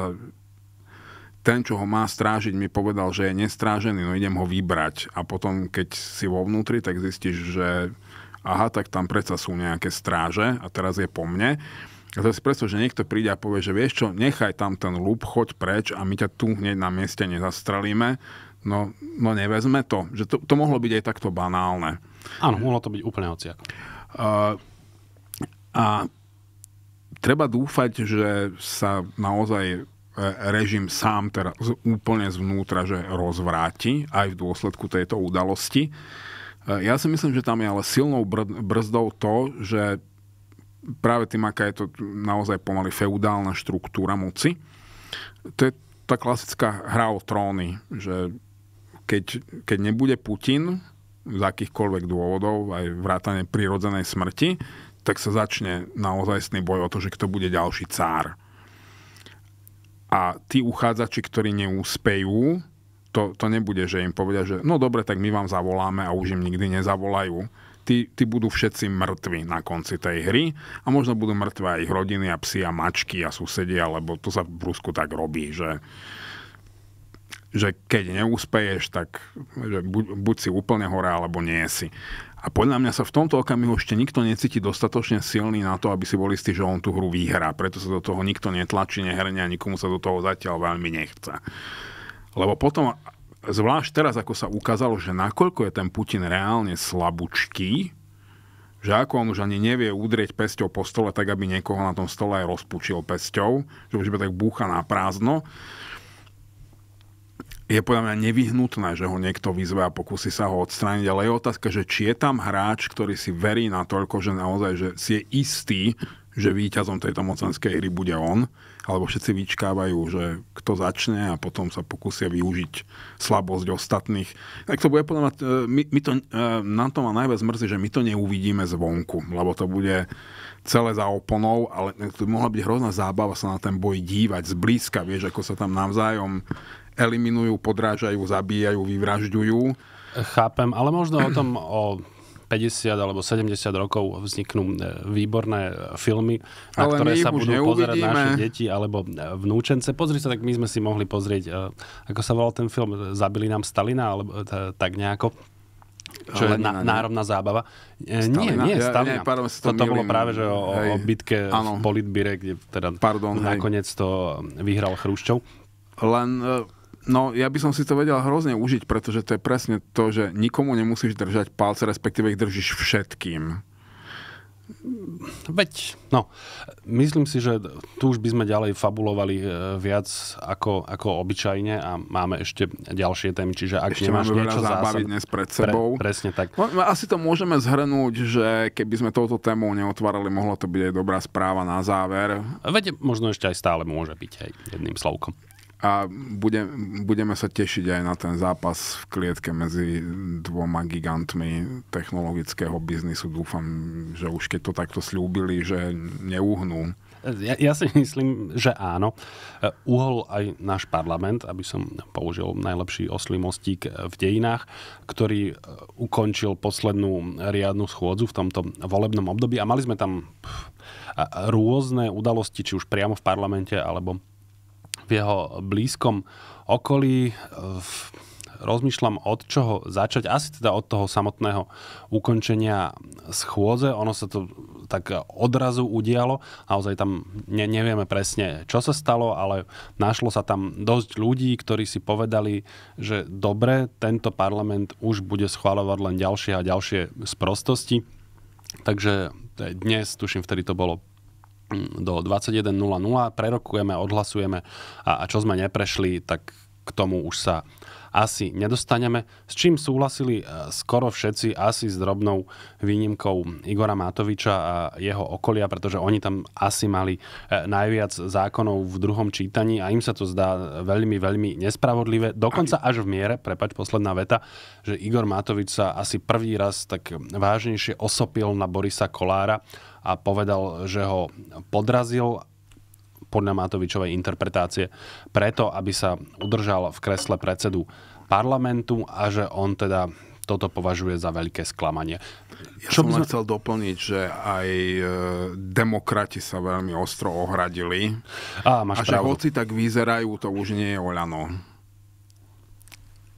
ten, čo ho má strážiť, mi povedal, že je nestrážený, no idem ho vybrať. A potom, keď si vo vnútri, tak zistíš, že aha, tak tam predsa sú nejaké stráže a teraz je po mne. A to si predstav, že niekto príde a povie, že vieš čo, nechaj tam ten lúb, choď preč a my ťa tu hneď na mieste nezastrelíme. No, no nevezme to. Že to, to mohlo byť aj takto banálne. Áno, mohlo to byť úplne hociak. A, a treba dúfať, že sa naozaj e, režim sám teraz úplne zvnútra, že rozvráti aj v dôsledku tejto udalosti. E, ja si myslím, že tam je ale silnou brzdou to, že práve tým, aká je to naozaj pomaly feudálna štruktúra moci, to je tá klasická hra o tróny, že keď, keď nebude Putin, z akýchkoľvek dôvodov, aj vrátane prirodzenej smrti, tak sa začne naozajstný boj o to, že kto bude ďalší cár. A tí uchádzači, ktorí neúspejú, to, to nebude, že im povedia, že no dobre, tak my vám zavoláme a už im nikdy nezavolajú. Tí, tí budú všetci mŕtvi na konci tej hry a možno budú mŕtve aj ich rodiny a psi a mačky a susedia, lebo to sa v Rusku tak robí, že že keď neúspeješ, tak že buď, buď si úplne hore, alebo nie si. A podľa mňa sa v tomto okamihu ešte nikto necíti dostatočne silný na to, aby si bol istý, že on tú hru vyhrá. Preto sa do toho nikto netlačí, nehrňa, nikomu sa do toho zatiaľ veľmi nechce. Lebo potom, zvlášť teraz, ako sa ukázalo, že nakoľko je ten Putin reálne slabučký, že ako on už ani nevie udrieť pesťou po stole, tak aby niekoho na tom stole aj rozpučil pesťou, že už by tak búcha na prázdno, je podľa mňa nevyhnutné, že ho niekto vyzve a pokusí sa ho odstrániť, ale je otázka, že či je tam hráč, ktorý si verí na toľko, že naozaj že si je istý, že víťazom tejto mocenskej hry bude on, alebo všetci vyčkávajú, že kto začne a potom sa pokusia využiť slabosť ostatných. Tak to bude podľa mňa, e, my, my to, e, nám to má najviac mrzí, že my to neuvidíme zvonku, lebo to bude celé za oponou, ale to by mohla byť hrozná zábava sa na ten boj dívať zblízka, vieš, ako sa tam navzájom eliminujú, podrážajú, zabíjajú, vyvražďujú. Chápem, ale možno o tom o 50 alebo 70 rokov vzniknú e, výborné filmy, na ale ktoré sa budú neuvidíme. pozerať naše deti alebo vnúčence. Pozri sa, tak my sme si mohli pozrieť, e, ako sa volal ten film, Zabili nám Stalina, alebo e, tak nejako. Čo je na, národná zábava. Stalina? Nie, nie, Stalina. Ja, nie, pardon, to Toto bolo práve že o, o bitke ano. v Politbire, kde teda pardon, nakoniec hej. to vyhral Chruščov. Len No, ja by som si to vedel hrozne užiť, pretože to je presne to, že nikomu nemusíš držať palce, respektíve ich držíš všetkým. Veď, no, myslím si, že tu už by sme ďalej fabulovali e, viac ako, ako obyčajne a máme ešte ďalšie témy, čiže ak ešte nemáš máme niečo zábaviť dnes pred sebou. Pre, presne tak. No, no, asi to môžeme zhrnúť, že keby sme touto tému neotvárali, mohlo to byť aj dobrá správa na záver. Veď možno ešte aj stále môže byť aj jedným slovkom. A bude, budeme sa tešiť aj na ten zápas v klietke medzi dvoma gigantmi technologického biznisu. Dúfam, že už keď to takto slúbili, že neuhnú. Ja, ja si myslím, že áno. Uhol aj náš parlament, aby som použil najlepší oslý mostík v dejinách, ktorý e, ukončil poslednú riadnu schôdzu v tomto volebnom období a mali sme tam rôzne udalosti, či už priamo v parlamente alebo v jeho blízkom okolí. E, rozmýšľam, od čoho začať. Asi teda od toho samotného ukončenia schôdze. Ono sa to tak odrazu udialo. Naozaj tam ne, nevieme presne, čo sa stalo, ale našlo sa tam dosť ľudí, ktorí si povedali, že dobre, tento parlament už bude schváľovať len ďalšie a ďalšie sprostosti. Takže dnes, tuším, vtedy to bolo do 21.00, prerokujeme, odhlasujeme a, a čo sme neprešli, tak k tomu už sa asi nedostaneme. S čím súhlasili e, skoro všetci, asi s drobnou výnimkou Igora Matoviča a jeho okolia, pretože oni tam asi mali e, najviac zákonov v druhom čítaní a im sa to zdá veľmi, veľmi nespravodlivé. Dokonca až v miere, prepač, posledná veta, že Igor Matovič sa asi prvý raz tak vážnejšie osopil na Borisa Kolára a povedal, že ho podrazil podľa Matovičovej interpretácie, preto, aby sa udržal v kresle predsedu parlamentu a že on teda toto považuje za veľké sklamanie. Ja Čo som sme... chcel doplniť, že aj e, demokrati sa veľmi ostro ohradili. A, máš a že hoci tak vyzerajú, to už nie je Oľano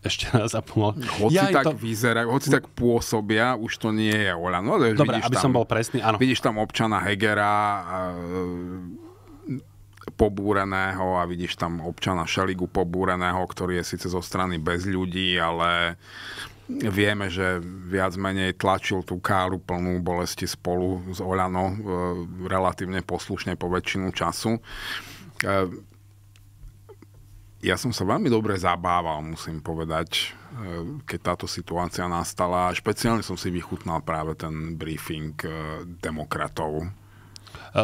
ešte raz a pomal. Hoci ja tak to... vyzerajú, hoci tak pôsobia, už to nie je Olano. No, Dobre, aby tam, som bol presný, áno. Vidíš tam občana Hegera, e, pobúreného a vidíš tam občana Šeligu pobúreného, ktorý je síce zo strany bez ľudí, ale vieme, že viac menej tlačil tú káru plnú bolesti spolu s Oľano e, relatívne poslušne po väčšinu času. E, ja som sa veľmi dobre zabával, musím povedať, e, keď táto situácia nastala. Špeciálne som si vychutnal práve ten briefing e, demokratov. E,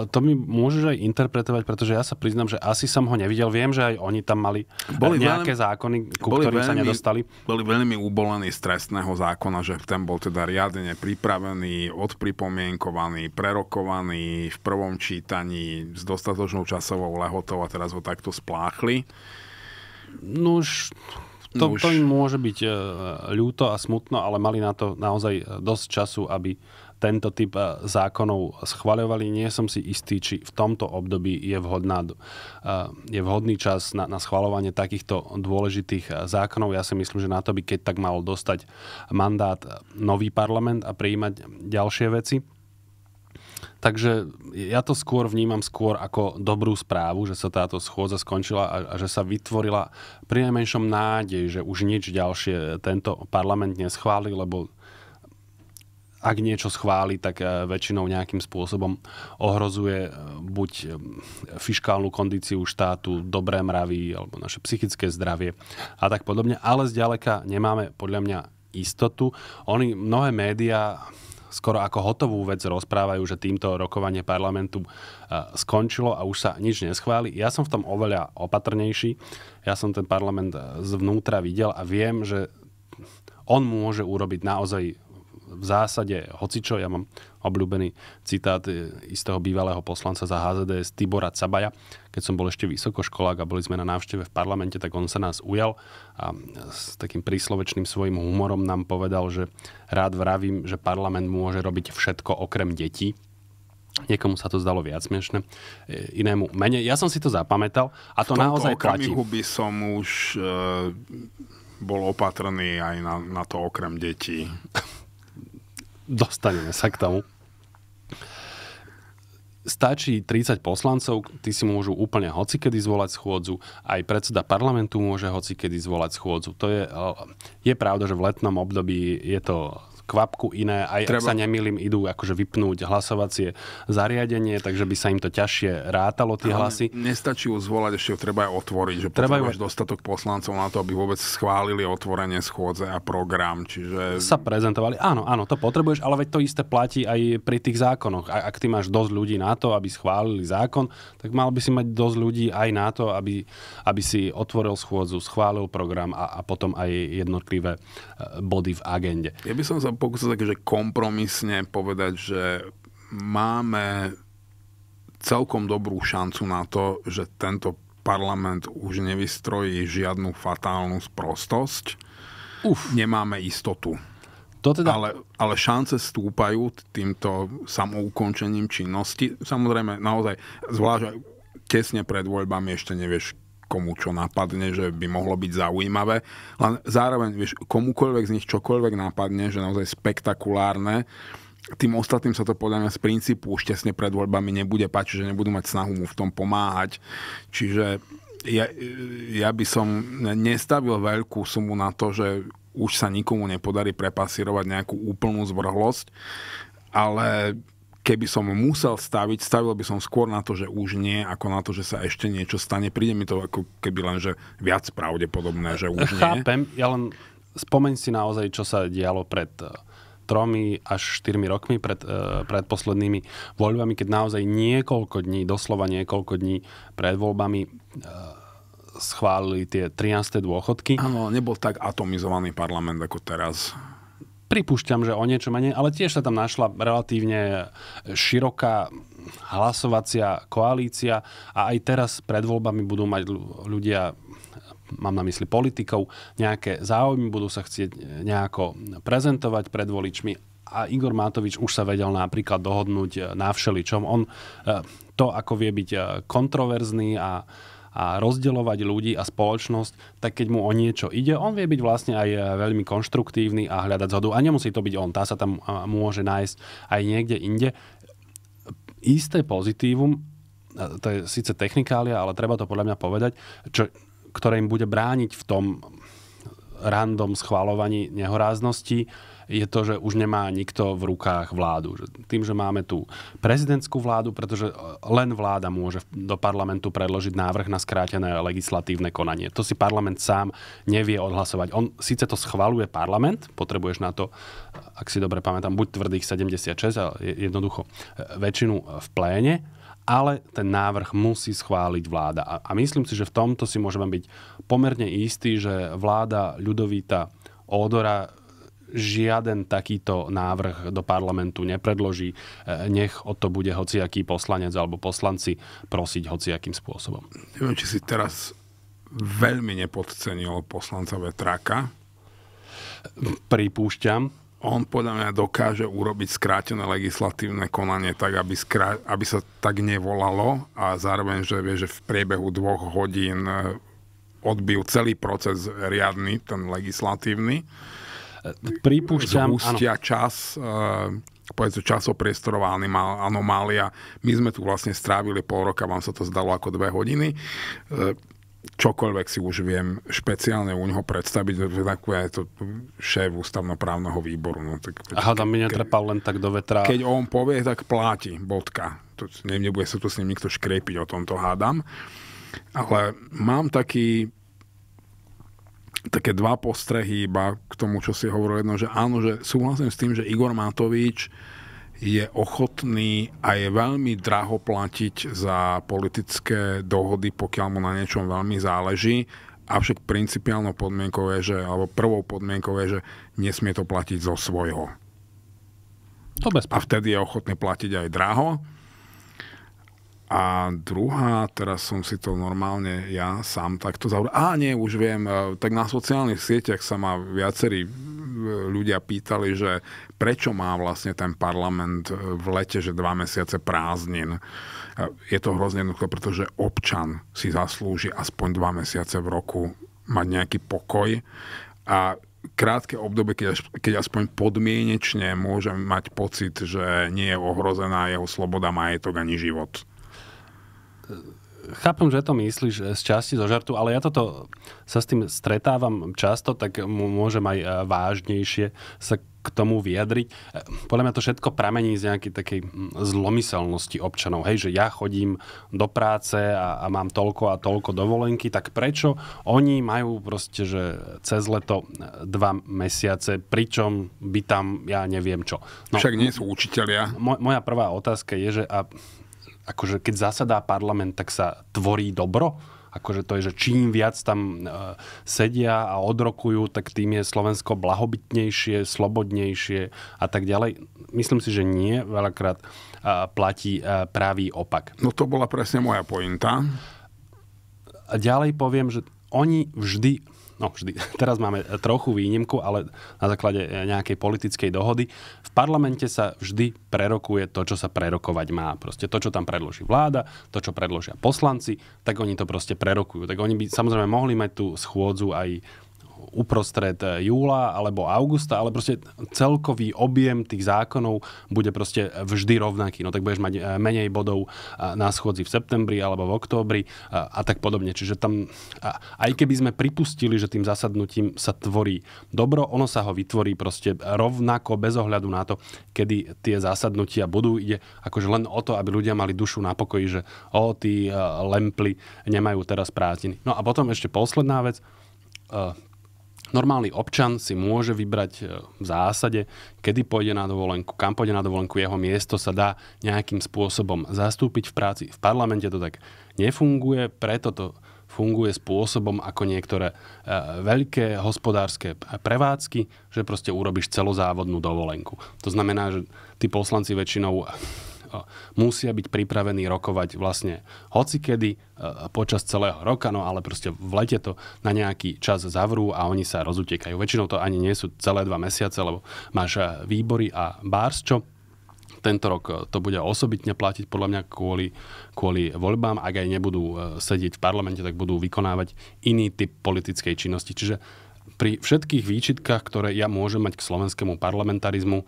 to mi môžeš aj interpretovať, pretože ja sa priznam, že asi som ho nevidel. Viem, že aj oni tam mali boli nejaké veľmi, zákony, ku boli ktorým veľmi, sa nedostali. Boli veľmi ubolení z trestného zákona, že ten bol teda riadne pripravený, odpripomienkovaný, prerokovaný v prvom čítaní s dostatočnou časovou lehotou a teraz ho takto spláchli. No už to, no to im môže byť e, ľúto a smutno, ale mali na to naozaj e, dosť času, aby tento typ e, zákonov schvaľovali. Nie som si istý, či v tomto období je, vhodná, je vhodný čas na, na schvaľovanie takýchto dôležitých zákonov. Ja si myslím, že na to by keď tak mal dostať mandát nový parlament a prijímať ďalšie veci. Takže ja to skôr vnímam skôr ako dobrú správu, že sa táto schôdza skončila a, a že sa vytvorila pri najmenšom nádej, že už nič ďalšie tento parlament neschváli, lebo ak niečo schváli, tak e, väčšinou nejakým spôsobom ohrozuje e, buď e, fiškálnu kondíciu štátu, dobré mravy alebo naše psychické zdravie a tak podobne. Ale zďaleka nemáme podľa mňa istotu. Oni, mnohé médiá skoro ako hotovú vec rozprávajú, že týmto rokovanie parlamentu e, skončilo a už sa nič neschváli. Ja som v tom oveľa opatrnejší. Ja som ten parlament e, zvnútra videl a viem, že on môže urobiť naozaj v zásade hocičo. Ja mám obľúbený citát e, istého bývalého poslanca za HZDS Tibora Cabaja. Keď som bol ešte vysokoškolák a boli sme na návšteve v parlamente, tak on sa nás ujal a s takým príslovečným svojim humorom nám povedal, že rád vravím, že parlament môže robiť všetko okrem detí. Niekomu sa to zdalo viac smiešne, e, inému menej. Ja som si to zapamätal a to naozaj platí. V by som už e, bol opatrný aj na, na to okrem detí. dostaneme sa k tomu. Stačí 30 poslancov, tí si môžu úplne hocikedy zvolať schôdzu, aj predseda parlamentu môže hocikedy zvolať schôdzu. To je, eh, je pravda, že v letnom období je to kvapku iné, aj Treba... ak sa nemýlim, idú akože vypnúť hlasovacie zariadenie, takže by sa im to ťažšie rátalo tie hlasy. Nestačí ju zvolať, ešte ju treba aj otvoriť, že treba ju... dostatok poslancov na to, aby vôbec schválili otvorenie schôdze a program, čiže... Sa prezentovali, áno, áno, to potrebuješ, ale veď to isté platí aj pri tých zákonoch. A ak ty máš dosť ľudí na to, aby schválili zákon, tak mal by si mať dosť ľudí aj na to, aby, aby si otvoril schôdzu, schválil program a, a potom aj jednotlivé e, body v agende. Ja by som sa pokúsil takže kompromisne povedať, že máme celkom dobrú šancu na to, že tento parlament už nevystrojí žiadnu fatálnu sprostosť. Uf. Nemáme istotu. To teda... ale, ale šance stúpajú týmto samoukončením činnosti. Samozrejme, naozaj, zvlášť tesne pred voľbami ešte nevieš, komu čo napadne, že by mohlo byť zaujímavé. Len zároveň, vieš, komukoľvek z nich čokoľvek napadne, že naozaj spektakulárne, tým ostatným sa to podľa mňa z princípu už tesne pred voľbami nebude páčiť, že nebudú mať snahu mu v tom pomáhať. Čiže ja, ja by som nestavil veľkú sumu na to, že už sa nikomu nepodarí prepasírovať nejakú úplnú zvrhlosť, ale keby som musel staviť, stavil by som skôr na to, že už nie, ako na to, že sa ešte niečo stane. Príde mi to ako keby len, že viac pravdepodobné, že už Chápem, nie. ja len spomeň si naozaj, čo sa dialo pred eh, tromi až štyrmi rokmi pred, eh, pred poslednými voľbami, keď naozaj niekoľko dní, doslova niekoľko dní pred voľbami eh, schválili tie 13. dôchodky. Áno, nebol tak atomizovaný parlament ako teraz. Pripúšťam, že o niečo menej, ale tiež sa tam našla relatívne široká hlasovacia koalícia a aj teraz pred voľbami budú mať ľudia mám na mysli politikov, nejaké záujmy, budú sa chcieť nejako prezentovať pred voličmi a Igor Matovič už sa vedel napríklad dohodnúť na všeličom. On e, to, ako vie byť e, kontroverzný a a rozdeľovať ľudí a spoločnosť, tak keď mu o niečo ide, on vie byť vlastne aj eh, veľmi konštruktívny a hľadať zhodu. A nemusí to byť on, tá sa tam eh, môže nájsť aj niekde inde. Isté pozitívum, eh, to je síce technikália, ale treba to podľa mňa povedať, čo, ktoré im bude brániť v tom random schvalovaní nehoráznosti, je to, že už nemá nikto v rukách vládu. Tým, že máme tú prezidentskú vládu, pretože e, len vláda môže do parlamentu predložiť návrh na skrátené legislatívne konanie. To si parlament sám nevie odhlasovať. On síce to schvaluje parlament, potrebuješ na to, e, ak si dobre pamätám, buď tvrdých 76, ale jednoducho e, väčšinu v pléne, ale ten návrh musí schváliť vláda. A, a myslím si, že v tomto si môžeme byť pomerne istí, že vláda ľudovíta Odora žiaden takýto návrh do parlamentu nepredloží. E, nech o to bude hociaký poslanec alebo poslanci prosiť hociakým spôsobom. Neviem, či si teraz veľmi nepodcenil poslanca Vetráka. Pripúšťam on podľa mňa dokáže urobiť skrátené legislatívne konanie tak, aby, skrá... aby sa tak nevolalo a zároveň, že vie, že v priebehu dvoch hodín e, odbil celý proces riadny, ten legislatívny pripúšťam... Zústia áno. čas, eh, povedzme časopriestorová anomália. My sme tu vlastne strávili pol roka, vám sa to zdalo ako dve hodiny eh, čokoľvek si už viem špeciálne u neho predstaviť, takú je to šéf ústavnoprávneho výboru. No, tak, Aha, tam by netrepal len tak do vetra. Keď on povie, tak pláti, bodka. To, neviem, nebude sa tu s ním nikto škrepiť, o tomto hádam. Ale mám taký také dva postrehy iba k tomu, čo si hovoril jedno, že áno, že súhlasím s tým, že Igor Matovič je ochotný a je veľmi draho platiť za politické dohody, pokiaľ mu na niečom veľmi záleží. Avšak principiálnou podmienkou je, že, alebo prvou podmienkou je, že nesmie to platiť zo svojho. To A vtedy je ochotný platiť aj draho a druhá, teraz som si to normálne ja sám takto zaujímal. Á, nie, už viem, e, tak na sociálnych sieťach sa ma viacerí e, ľudia pýtali, že prečo má vlastne ten parlament e, v lete, že dva mesiace prázdnin. Je to hrozne jednoduché, pretože občan si zaslúži aspoň dva mesiace v roku mať nejaký pokoj a krátke obdobie, keď, až, keď aspoň podmienečne môžem mať pocit, že nie je ohrozená jeho sloboda, majetok ani život chápem, že to myslíš eh, z časti zo žartu, ale ja toto sa s tým stretávam často, tak môžem aj eh, vážnejšie sa k tomu vyjadriť. Eh, podľa mňa to všetko pramení z nejakej takej hm, zlomyselnosti občanov. Hej, že ja chodím do práce a, a mám toľko a toľko dovolenky, tak prečo oni majú proste, že cez leto dva mesiace, pričom by tam, ja neviem čo. No, Však nie sú učiteľia. Moja prvá otázka je, že a akože keď zasadá parlament, tak sa tvorí dobro? Akože to je, že čím viac tam e, sedia a odrokujú, tak tým je Slovensko blahobytnejšie, slobodnejšie a tak ďalej. Myslím si, že nie. Veľakrát e, platí e, pravý opak. No to bola presne moja pointa. A ďalej poviem, že oni vždy no vždy, teraz máme trochu výnimku, ale na základe eh, nejakej politickej dohody, v parlamente sa vždy prerokuje to, čo sa prerokovať má. Proste to, čo tam predloží vláda, to, čo predložia poslanci, tak oni to proste prerokujú. Tak oni by samozrejme mohli mať tú schôdzu aj uprostred eh, júla alebo augusta, ale proste celkový objem tých zákonov bude proste vždy rovnaký. No tak budeš mať eh, menej bodov eh, na schodzi v septembri alebo v októbri a tak podobne. Čiže tam, aj keby sme pripustili, že tým zasadnutím sa tvorí dobro, ono sa ho vytvorí proste rovnako bez ohľadu na to, kedy tie zasadnutia budú. Ide akože len o to, aby ľudia mali dušu na pokoji, že o, tí lempli nemajú teraz prázdniny. No a potom ešte posledná vec, Normálny občan si môže vybrať e, v zásade, kedy pôjde na dovolenku, kam pôjde na dovolenku, jeho miesto sa dá nejakým spôsobom zastúpiť v práci. V parlamente to tak nefunguje, preto to funguje spôsobom ako niektoré e, veľké hospodárske prevádzky, že proste urobíš celozávodnú dovolenku. To znamená, že tí poslanci väčšinou musia byť pripravení rokovať vlastne hocikedy e, počas celého roka, no ale proste v lete to na nejaký čas zavrú a oni sa rozutekajú. Väčšinou to ani nie sú celé dva mesiace, lebo máš e, výbory a bárs, čo tento rok e, to bude osobitne platiť podľa mňa kvôli, kvôli voľbám. Ak aj nebudú sedieť v parlamente, tak budú vykonávať iný typ politickej činnosti. Čiže pri všetkých výčitkách, ktoré ja môžem mať k slovenskému parlamentarizmu,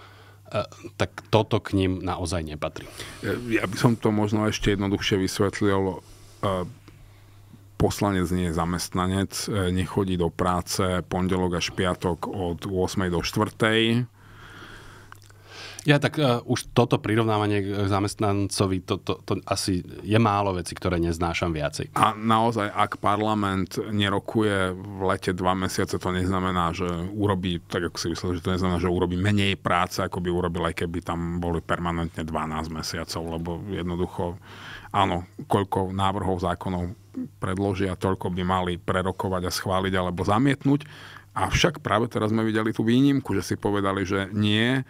Eh, tak toto k ním naozaj nepatrí. Eh, ja by som to možno ešte jednoduchšie vysvetlil. Eh, poslanec nie je zamestnanec, nechodí do práce pondelok až piatok od 8. do 4 ja tak uh, už toto prirovnávanie k zamestnancovi, to, to, to asi je málo veci, ktoré neznášam viacej. A naozaj, ak parlament nerokuje v lete dva mesiace, to neznamená, že urobí, tak ako si myslel, že to neznamená, že urobí menej práce, ako by urobil, aj keby tam boli permanentne 12 mesiacov, lebo jednoducho, áno, koľko návrhov zákonov predložia, toľko by mali prerokovať a schváliť alebo zamietnúť. Avšak práve teraz sme videli tú výnimku, že si povedali, že nie,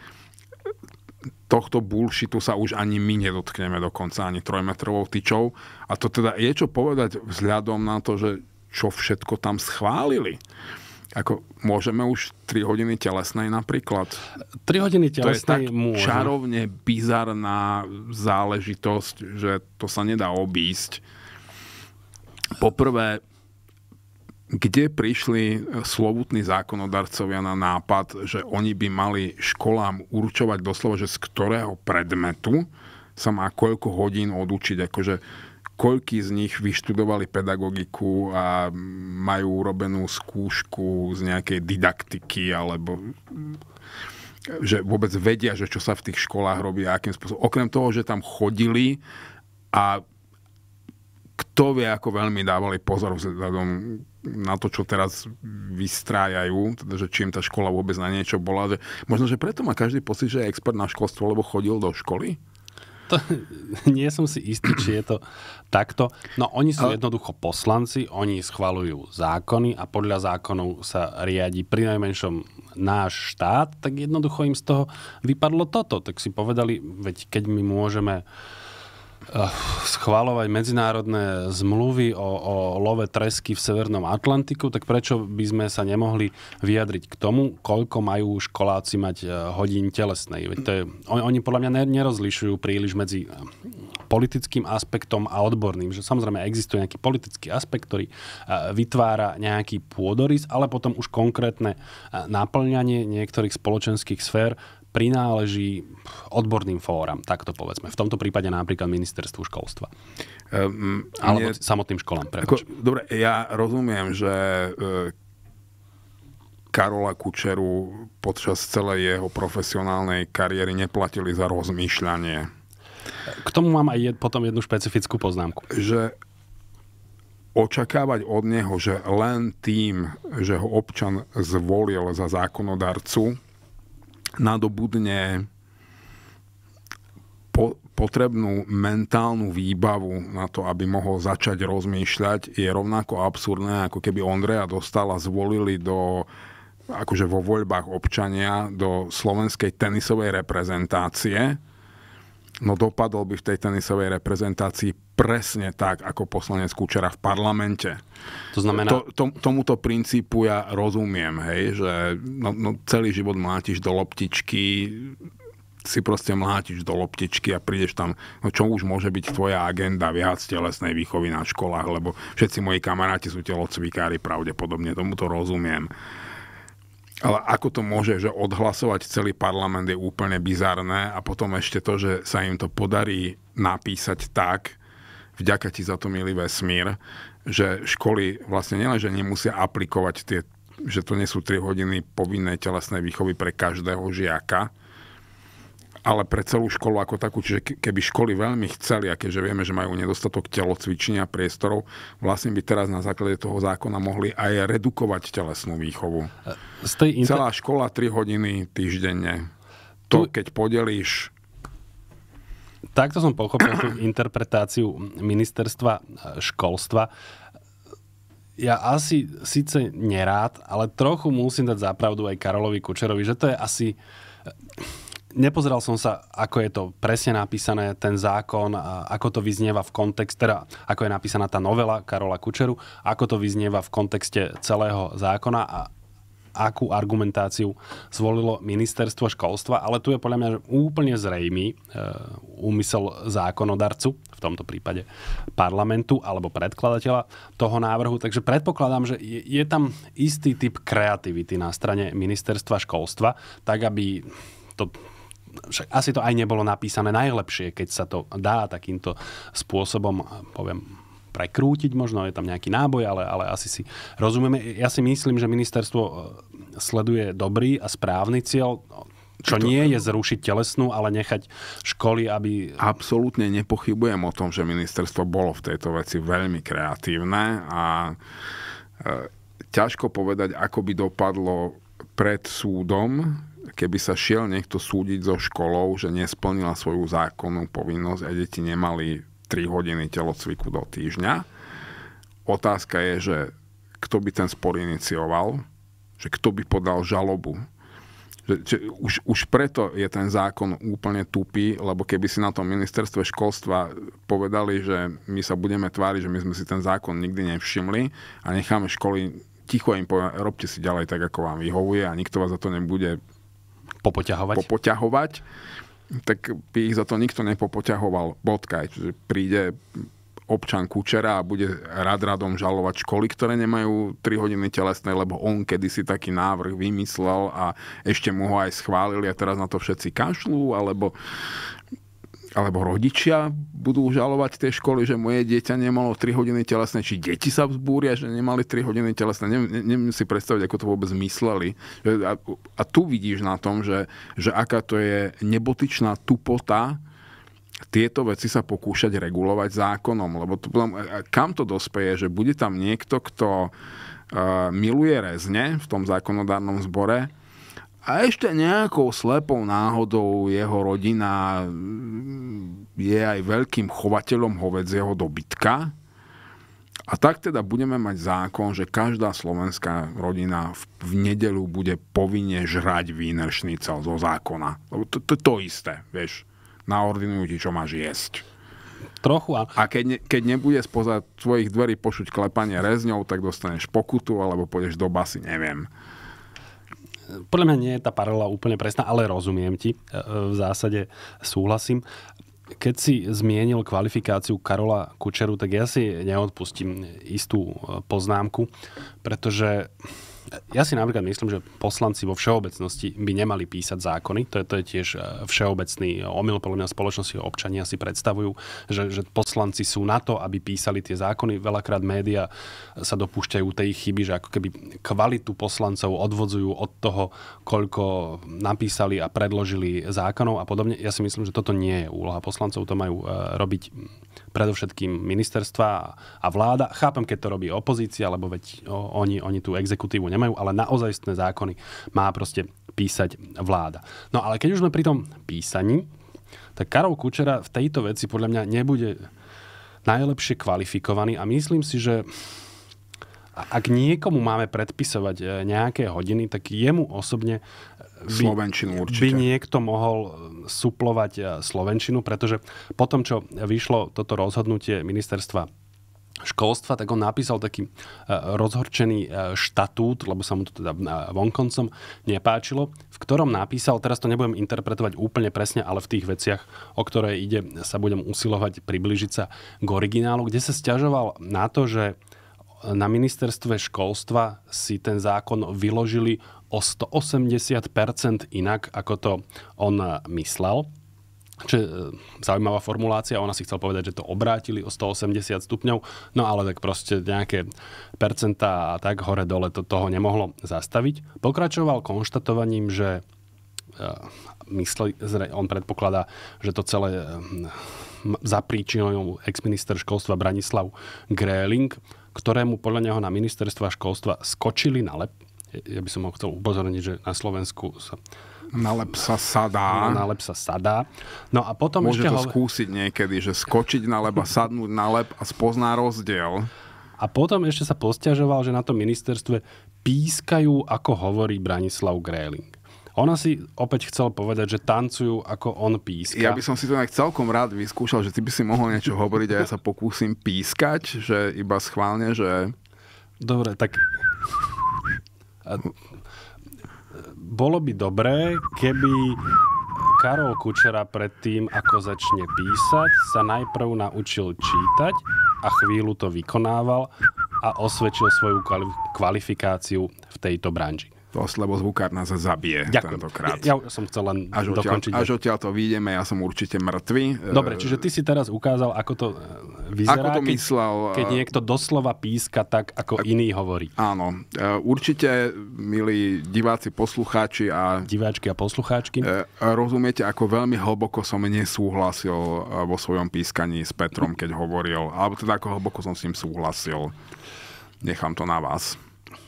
tohto bullshitu sa už ani my nedotkneme dokonca, ani trojmetrovou tyčou. A to teda je čo povedať vzhľadom na to, že čo všetko tam schválili. Ako môžeme už 3 hodiny telesnej napríklad. 3 hodiny telesnej to je tak môže. čarovne bizarná záležitosť, že to sa nedá obísť. Poprvé, kde prišli e, slovutní zákonodarcovia na nápad, že oni by mali školám určovať doslova, že z ktorého predmetu sa má koľko hodín odučiť. Akože koľký z nich vyštudovali pedagogiku a majú urobenú skúšku z nejakej didaktiky alebo že vôbec vedia, že čo sa v tých školách robí a akým spôsobom. Okrem toho, že tam chodili a kto vie, ako veľmi dávali pozor vzhľadom na to, čo teraz vystrájajú, teda, že čím tá škola vôbec na niečo bola. Že, možno, že preto má každý pocit, že je expert na školstvo, lebo chodil do školy? To, nie som si istý, či je to takto. No oni sú Ale... jednoducho poslanci, oni schvalujú zákony a podľa zákonov sa riadi pri najmenšom náš štát, tak jednoducho im z toho vypadlo toto. Tak si povedali, veď keď my môžeme uh, Eh, schváľovať medzinárodné zmluvy o, o love tresky v Severnom Atlantiku, tak prečo by sme sa nemohli vyjadriť k tomu, koľko majú školáci mať eh, hodín telesnej? Veď to je, on, oni podľa mňa nerozlišujú príliš medzi eh, politickým aspektom a odborným. Že samozrejme existuje nejaký politický aspekt, ktorý vytvára nejaký pôdorys, ale potom už konkrétne naplňanie niektorých spoločenských sfér prináleží odborným fóram, tak to povedzme. V tomto prípade napríklad ministerstvu školstva. Um, Alebo nie, samotným školám, Ako, dobre, ja rozumiem, že e, Karola Kučeru počas celej jeho profesionálnej kariéry neplatili za rozmýšľanie. K tomu mám aj jed, potom jednu špecifickú poznámku. Že očakávať od neho, že len tým, že ho občan zvolil za zákonodarcu, nadobudne po, potrebnú mentálnu výbavu na to, aby mohol začať rozmýšľať, je rovnako absurdné, ako keby Ondreja Dostala zvolili do akože vo voľbách občania do slovenskej tenisovej reprezentácie no dopadol by v tej tenisovej reprezentácii presne tak, ako poslanec Kučera v parlamente. To znamená... To, to, tomuto princípu ja rozumiem, hej, že no, no, celý život mlátiš do loptičky, si proste mlátiš do loptičky a prídeš tam, no čo už môže byť tvoja agenda viac telesnej výchovy na školách, lebo všetci moji kamaráti sú telocvikári, pravdepodobne, tomuto rozumiem. Ale ako to môže, že odhlasovať celý parlament je úplne bizarné a potom ešte to, že sa im to podarí napísať tak, vďaka ti za to, milý vesmír, že školy vlastne nielen, že nemusia aplikovať tie, že to nie sú 3 hodiny povinnej telesnej výchovy pre každého žiaka, ale pre celú školu ako takú, čiže keby školy veľmi chceli, a keďže vieme, že majú nedostatok telocvičenia priestorov, vlastne by teraz na základe toho zákona mohli aj redukovať telesnú výchovu. Z tej inter... Celá škola 3 hodiny týždenne. To, tu... keď podelíš Takto som pochopil tú interpretáciu ministerstva e, školstva. Ja asi síce nerád, ale trochu musím dať zapravdu aj Karolovi Kučerovi, že to je asi Nepozeral som sa, ako je to presne napísané, ten zákon, a ako to vyznieva v kontexte, teda ako je napísaná tá novela Karola Kučeru, ako to vyznieva v kontexte celého zákona a akú argumentáciu zvolilo ministerstvo školstva, ale tu je podľa mňa úplne zrejmý e, úmysel zákonodarcu, v tomto prípade parlamentu alebo predkladateľa toho návrhu. Takže predpokladám, že je tam istý typ kreativity na strane ministerstva školstva, tak aby to však asi to aj nebolo napísané najlepšie, keď sa to dá takýmto spôsobom, eh, poviem, prekrútiť, možno je tam nejaký náboj, ale, ale asi si rozumieme. Ja si myslím, že ministerstvo eh, sleduje dobrý a správny cieľ, čo nie je zrušiť telesnú, ale nechať školy, aby... Absolútne nepochybujem o tom, že ministerstvo bolo v tejto veci veľmi kreatívne a e, ťažko povedať, ako by dopadlo pred súdom, keby sa šiel niekto súdiť so školou, že nesplnila svoju zákonnú povinnosť a deti nemali 3 hodiny telocviku do týždňa. Otázka je, že kto by ten spor inicioval, že kto by podal žalobu. Že, že už, už preto je ten zákon úplne tupý, lebo keby si na tom ministerstve školstva povedali, že my sa budeme tváriť, že my sme si ten zákon nikdy nevšimli a necháme školy ticho im povedať, robte si ďalej tak, ako vám vyhovuje a nikto vás za to nebude popoťahovať. popoťahovať, tak by ich za to nikto nepopoťahoval. Bodka. Príde občan Kučera a bude rad radom žalovať školy, ktoré nemajú 3 hodiny telesné, lebo on kedysi taký návrh vymyslel a ešte mu ho aj schválili a teraz na to všetci kašľú, alebo alebo rodičia budú žalovať tie školy, že moje dieťa nemalo 3 hodiny telesné, či deti sa vzbúria, že nemali 3 hodiny telesné. Neviem, neviem si predstaviť, ako to vôbec mysleli. A, a tu vidíš na tom, že, že aká to je nebotičná tupota, tieto veci sa pokúšať regulovať zákonom, lebo to, kam to dospeje, že bude tam niekto, kto uh, miluje rezne v tom zákonodárnom zbore, a ešte nejakou slepou náhodou jeho rodina mm, je aj veľkým chovateľom hovedzieho dobytka. A tak teda budeme mať zákon, že každá slovenská rodina v, v nedelu bude povinne žrať výneršný cel zo zákona. To, to, to isté, vieš. Naordinujú ti, čo máš jesť. Trochu, ale... A keď, ne, keď nebude spoza tvojich dverí počuť klepanie rezňov, tak dostaneš pokutu alebo pôjdeš do basy, neviem podľa mňa nie je tá paralela úplne presná, ale rozumiem ti, e, e, v zásade súhlasím. Keď si zmienil kvalifikáciu Karola Kučeru, tak ja si neodpustím istú e, poznámku, pretože ja si napríklad myslím, že poslanci vo všeobecnosti by nemali písať zákony. To je, to je tiež e, všeobecný omyl, podľa mňa spoločnosti občania si predstavujú, že, že poslanci sú na to, aby písali tie zákony. Veľakrát médiá sa dopúšťajú tej chyby, že ako keby kvalitu poslancov odvodzujú od toho, koľko napísali a predložili zákonov a podobne. Ja si myslím, že toto nie je úloha poslancov, to majú e, robiť predovšetkým ministerstva a vláda. Chápem, keď to robí opozícia, lebo veď oni, oni tú exekutívu nemajú, ale naozajstné zákony má proste písať vláda. No ale keď už sme pri tom písaní, tak Karol Kučera v tejto veci podľa mňa nebude najlepšie kvalifikovaný a myslím si, že ak niekomu máme predpisovať e, nejaké hodiny, tak jemu osobne Slovenčinu určite. by niekto mohol e, suplovať e, Slovenčinu, pretože po tom, čo vyšlo toto rozhodnutie ministerstva školstva, tak on napísal taký e, rozhorčený štatút, lebo sa mu to teda vonkoncom nepáčilo, v ktorom napísal, teraz to nebudem interpretovať úplne presne, ale v tých veciach, o ktoré ide, sa budem usilovať približiť sa k originálu, kde sa stiažoval na to, že na ministerstve školstva si ten zákon vyložili o 180 inak, ako to on myslel. Čo je e, zaujímavá formulácia, ona si chcel povedať, že to obrátili o 180 stupňov, no ale tak proste nejaké percentá a tak hore-dole to toho nemohlo zastaviť. Pokračoval konštatovaním, že e, mysli, on predpokladá, že to celé e, zapríčinil ex-minister školstva Branislav Gréling, ktorému podľa neho na ministerstva školstva skočili na lep, ja by som ho chcel upozorniť, že na Slovensku sa... Nalep sa sadá. Nalep sa sadá. No a potom Môže ešte... to ho... skúsiť niekedy, že skočiť na leba, sadnúť na lep a spozná rozdiel. A potom ešte sa posťažoval, že na tom ministerstve pískajú, ako hovorí Branislav Gréling. On si opäť chcel povedať, že tancujú ako on píska. Ja by som si to nejak celkom rád vyskúšal, že ty by si mohol niečo hovoriť a ja sa pokúsim pískať, že iba schválne, že... Dobre, tak E, bolo by dobré, keby Karol Kučera predtým, ako začne písať, sa najprv naučil čítať a chvíľu to vykonával a osvedčil svoju kvalifikáciu v tejto branži. To slovo zvukár nás zabije Ďakujem. tentokrát. Ja, ja som chcel len až odtiaľ, dokončiť. Až odtiaľ to vyjdeme, ja som určite mŕtvy. Dobre, čiže ty si teraz ukázal, ako to e, vyzerá, ako to keď, myslel, keď e, niekto doslova píska tak, ako ak, iný hovorí. Áno. E, určite, milí diváci, poslucháči a... Diváčky a poslucháčky. Rozumiete, ako veľmi hlboko som nesúhlasil vo svojom pískaní s Petrom, keď hovoril. Alebo teda, ako hlboko som s ním súhlasil. Nechám to na vás.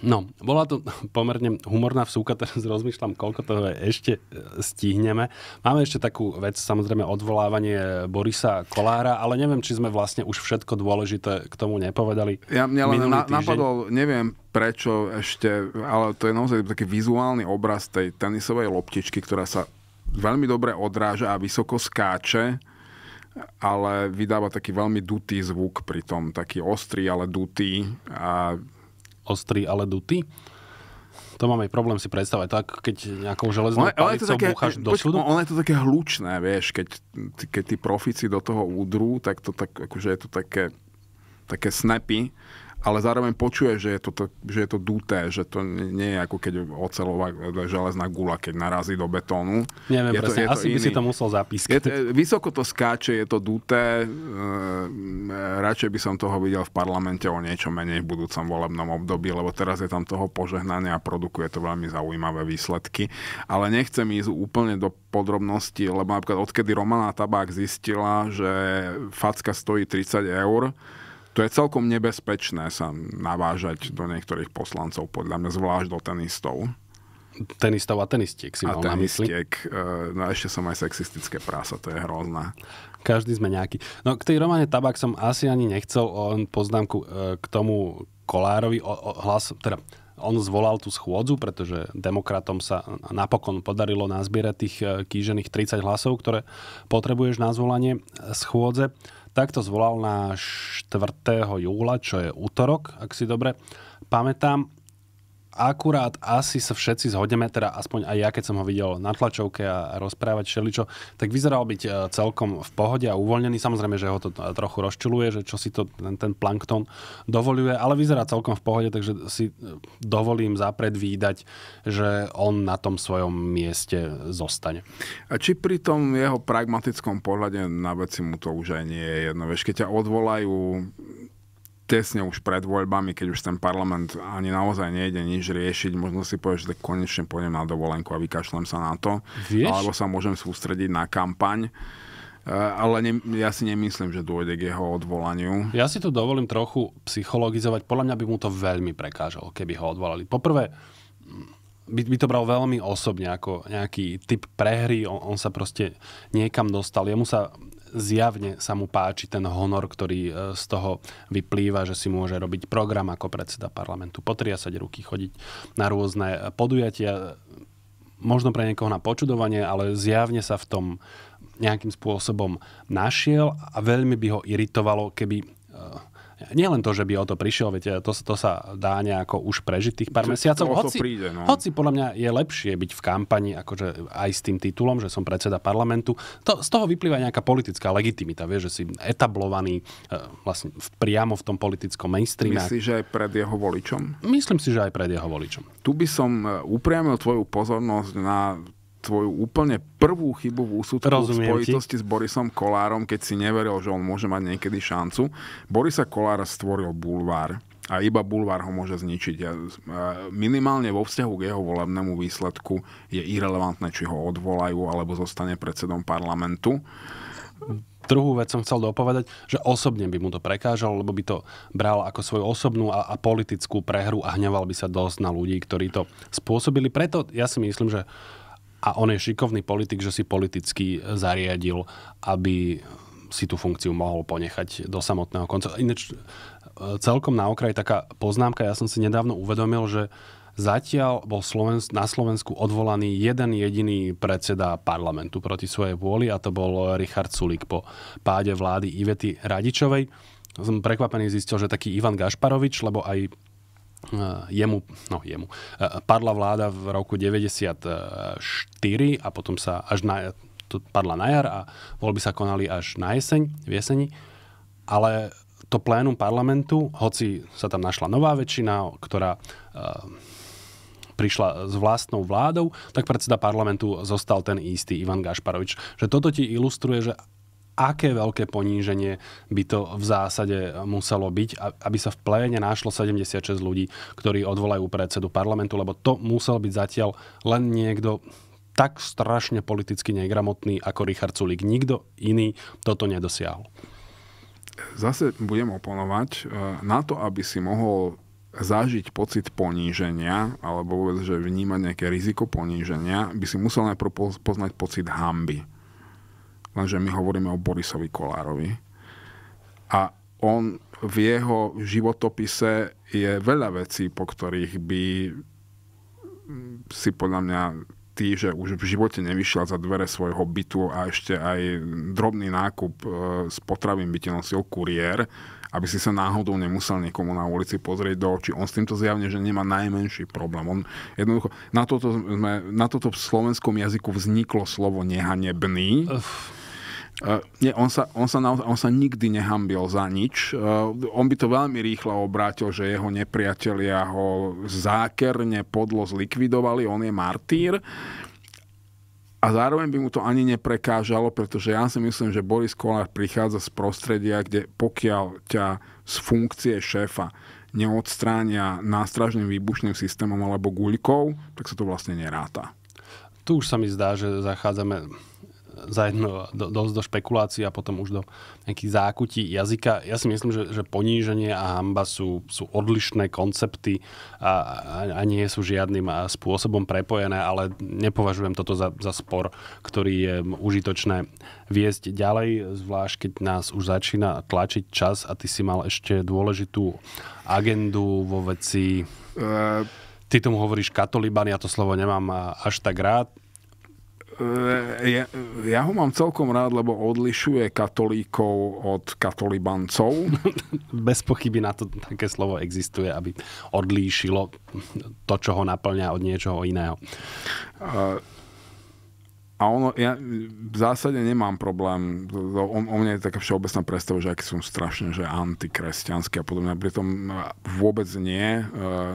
No, bola to pomerne humorná vsúka, teraz rozmýšľam, koľko toho ešte e, stihneme. Máme ešte takú vec, samozrejme odvolávanie e, Borisa Kolára, ale neviem, či sme vlastne už všetko dôležité k tomu nepovedali. Ja mňa len na, napadol, neviem prečo ešte, ale to je naozaj taký vizuálny obraz tej tenisovej loptičky, ktorá sa veľmi dobre odráža a vysoko skáče, ale vydáva taký veľmi dutý zvuk pri tom, taký ostrý, ale dutý a ostrý, ale dutý. To mám aj problém si predstavať, tak keď nejakou železnou ono, palicou také, búchaš do súdu. Ono je to také hlučné, vieš, keď, keď tí profici do toho údru, tak to tak, akože je to také, také snepy ale zároveň počuje, že je to, to, že je to duté, že to nie je ako keď ocelová e, železná gula, keď narazí do betónu. Neviem je presne, to, je asi to by si to musel zapískať. Je to, vysoko to skáče, je to duté, e, radšej by som toho videl v parlamente o niečo menej v budúcom volebnom období, lebo teraz je tam toho požehnania a produkuje to veľmi zaujímavé výsledky. Ale nechcem ísť úplne do podrobností, lebo napríklad odkedy Romana Tabák zistila, že facka stojí 30 eur, to je celkom nebezpečné sa navážať do niektorých poslancov, podľa mňa zvlášť do tenistov. Tenistov a tenistiek si a mal tenistiek, na mysli. E, no ešte som aj sexistické prása, to je hrozné. Každý sme nejaký. No k tej románe Tabak som asi ani nechcel, len poznámku e, k tomu Kolárovi, o, o, hlas, teda on zvolal tú schôdzu, pretože demokratom sa napokon podarilo nazbierať tých e, kýžených 30 hlasov, ktoré potrebuješ na zvolanie schôdze. Takto zvolal na 4. júla, čo je útorok, ak si dobre pamätám akurát asi sa všetci zhodneme, teda aspoň aj ja, keď som ho videl na tlačovke a rozprávať všeličo, tak vyzeral byť e, celkom v pohode a uvoľnený. Samozrejme, že ho to trochu rozčuluje, že čo si to ten, ten plankton dovoluje, ale vyzerá celkom v pohode, takže si e, dovolím zapredvídať, že on na tom svojom mieste zostane. A či pri tom jeho pragmatickom pohľade na veci mu to už aj nie je jedno. Vieš, keď ťa odvolajú tesne už pred voľbami, keď už ten parlament ani naozaj nejde nič riešiť, možno si povieš, že tak konečne pôjdem na dovolenku a vykašlem sa na to. Vieš? Alebo sa môžem sústrediť na kampaň. Eh, ale ne, ja si nemyslím, že dôjde k jeho odvolaniu. Ja si tu dovolím trochu psychologizovať. Podľa mňa by mu to veľmi prekážalo, keby ho odvolali. Poprvé, mm, by, by to bral veľmi osobne, ako nejaký typ prehry. On, on sa proste niekam dostal. Jemu sa zjavne sa mu páči ten honor, ktorý e, z toho vyplýva, že si môže robiť program ako predseda parlamentu, potriasať ruky, chodiť na rôzne e, podujatia, e, možno pre niekoho na počudovanie, ale zjavne sa v tom nejakým spôsobom našiel a veľmi by ho iritovalo, keby nie len to, že by o to prišiel, viete, eh, to, to sa dá nejako už prežiť tých pár mesiacov. To hoci, príde, no. hoci podľa mňa je lepšie byť v kampani akože aj s tým titulom, že som predseda parlamentu. To, z toho vyplýva nejaká politická legitimita, vieš, že si etablovaný eh, vlastne v, priamo v tom politickom mainstreame. Myslíš, že aj pred jeho voličom? Myslím si, že aj pred jeho voličom. Tu by som eh, upriamil tvoju pozornosť na tvoju úplne prvú chybu v úsudku Rozumiem v spojitosti ti. s Borisom Kolárom, keď si neveril, že on môže mať niekedy šancu. Borisa Kolára stvoril bulvár a iba bulvár ho môže zničiť. A minimálne vo vzťahu k jeho volebnému výsledku je irrelevantné, či ho odvolajú alebo zostane predsedom parlamentu. Druhú vec som chcel dopovedať, že osobne by mu to prekážalo, lebo by to bral ako svoju osobnú a, a politickú prehru a hneval by sa dosť na ľudí, ktorí to spôsobili. Preto ja si myslím, že a on je šikovný politik, že si politicky zariadil, aby si tú funkciu mohol ponechať do samotného konca. Ináč e, celkom na okraj taká poznámka, ja som si nedávno uvedomil, že Zatiaľ bol Slovensk- na Slovensku odvolaný jeden jediný predseda parlamentu proti svojej vôli a to bol Richard Sulik po páde vlády Ivety Radičovej. Som prekvapený zistil, že taký Ivan Gašparovič, lebo aj Eh, jemu, no jemu, eh, padla vláda v roku 94 a potom sa až na, to padla na jar a voľby sa konali až na jeseň, v jeseni. Ale to plénum parlamentu, hoci sa tam našla nová väčšina, ktorá eh, prišla s vlastnou vládou, tak predseda parlamentu zostal ten istý Ivan Gašparovič. Že toto ti ilustruje, že aké veľké poníženie by to v zásade muselo byť, aby sa v pléne našlo 76 ľudí, ktorí odvolajú predsedu parlamentu, lebo to musel byť zatiaľ len niekto tak strašne politicky negramotný ako Richard Sulik. Nikto iný toto nedosiahol. Zase budem oponovať. E, na to, aby si mohol zažiť pocit poníženia alebo vôbec, že vnímať nejaké riziko poníženia, by si musel najprv poznať pocit hamby lenže my hovoríme o Borisovi Kolárovi. A on v jeho životopise je veľa vecí, po ktorých by si podľa mňa tí, že už v živote nevyšiel za dvere svojho bytu a ešte aj drobný nákup s e, potravím by ti nosil kuriér, aby si sa náhodou nemusel niekomu na ulici pozrieť do očí. On s týmto zjavne, že nemá najmenší problém. On jednoducho, na toto, sme, na toto v slovenskom jazyku vzniklo slovo nehanebný. Uf Uh, nie, on sa, on, sa naozaj, on sa nikdy nehambil za nič. Uh, on by to veľmi rýchlo obrátil, že jeho nepriatelia ho zákerne podlo zlikvidovali, on je martýr. A zároveň by mu to ani neprekážalo, pretože ja si myslím, že Boris Kolár prichádza z prostredia, kde pokiaľ ťa z funkcie šéfa neodstránia nástražným výbušným systémom alebo guľkou, tak sa to vlastne neráta. Tu už sa mi zdá, že zachádzame zajedno do, dosť do špekulácií a potom už do nejakých zákutí jazyka. Ja si myslím, že, že poníženie a hamba sú, sú odlišné koncepty a, a, a nie sú žiadnym spôsobom prepojené, ale nepovažujem toto za, za spor, ktorý je užitočné viesť ďalej, zvlášť keď nás už začína tlačiť čas a ty si mal ešte dôležitú agendu vo veci... Uh... Ty tomu hovoríš katoliban, ja to slovo nemám až tak rád ja, ja ho mám celkom rád, lebo odlišuje katolíkov od katolibancov. Bez pochyby na to také slovo existuje, aby odlíšilo to, čo ho naplňa od niečoho iného. A ono, ja v zásade nemám problém, o, o mne je taká všeobecná predstava, že aký som strašne, že antikresťanský a podobne. Pritom e, vôbec nie, e,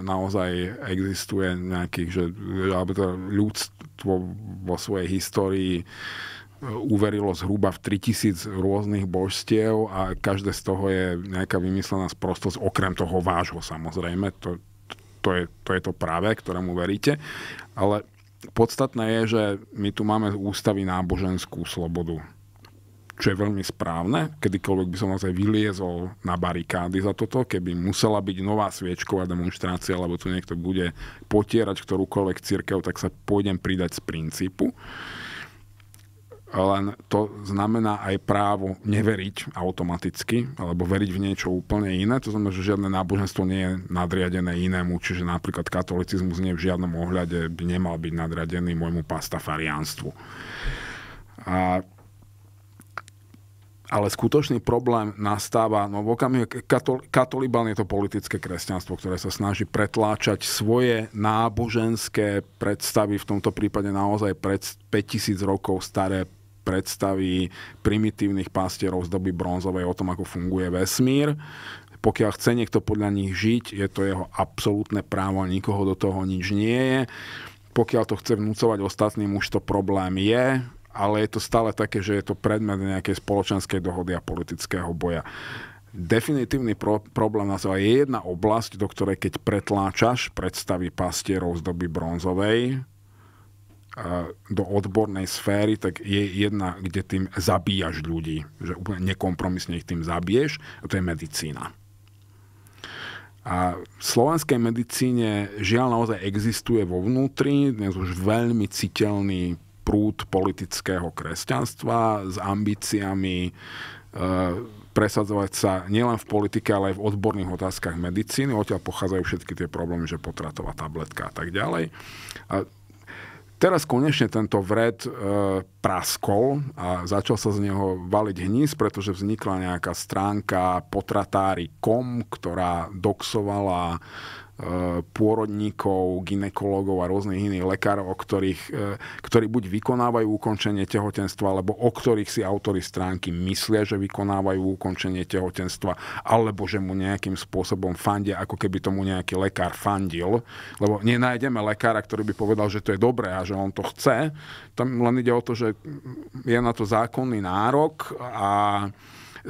naozaj existuje nejakých, že, alebo to teda ľudstvo vo svojej histórii e, uverilo zhruba v 3000 rôznych božstiev a každé z toho je nejaká vymyslená sprostosť, okrem toho vášho samozrejme, to, to, je, to je to práve, ktorému veríte, ale podstatné je, že my tu máme z ústavy náboženskú slobodu, čo je veľmi správne. Kedykoľvek by som naozaj vyliezol na barikády za toto, keby musela byť nová sviečková demonstrácia, alebo tu niekto bude potierať ktorúkoľvek církev, tak sa pôjdem pridať z princípu len to znamená aj právo neveriť automaticky, alebo veriť v niečo úplne iné. To znamená, že žiadne náboženstvo nie je nadriadené inému, čiže napríklad katolicizmus nie v žiadnom ohľade by nemal byť nadriadený môjmu pastafariánstvu. A ale skutočný problém nastáva, no v okamihu, katol, katolibán je to politické kresťanstvo, ktoré sa snaží pretláčať svoje náboženské predstavy, v tomto prípade naozaj pred 5000 rokov staré predstavy primitívnych pastierov z doby bronzovej o tom, ako funguje vesmír. Pokiaľ chce niekto podľa nich žiť, je to jeho absolútne právo, nikoho do toho nič nie je. Pokiaľ to chce vnúcovať ostatným, už to problém je ale je to stále také, že je to predmet nejakej spoločenskej dohody a politického boja. Definitívny pro- problém nás je jedna oblasť, do ktorej keď pretláčaš predstavy pastierov z doby bronzovej, do odbornej sféry, tak je jedna, kde tým zabíjaš ľudí, že úplne nekompromisne ich tým zabiješ, a to je medicína. A v slovenskej medicíne žiaľ naozaj existuje vo vnútri dnes už veľmi citeľný prúd politického kresťanstva s ambíciami e, presadzovať sa nielen v politike, ale aj v odborných otázkach medicíny. Odtiaľ pochádzajú všetky tie problémy, že potratová tabletka a tak ďalej. A Teraz konečne tento vred e, praskol a začal sa z neho valiť hníz, pretože vznikla nejaká stránka potratári.com, ktorá doxovala E, pôrodníkov, ginekologov a rôznych iných lekárov, o ktorých, e, ktorí buď vykonávajú ukončenie tehotenstva, alebo o ktorých si autory stránky myslia, že vykonávajú ukončenie tehotenstva, alebo že mu nejakým spôsobom fandia, ako keby tomu nejaký lekár fandil. Lebo nenájdeme lekára, ktorý by povedal, že to je dobré a že on to chce. Tam len ide o to, že je na to zákonný nárok a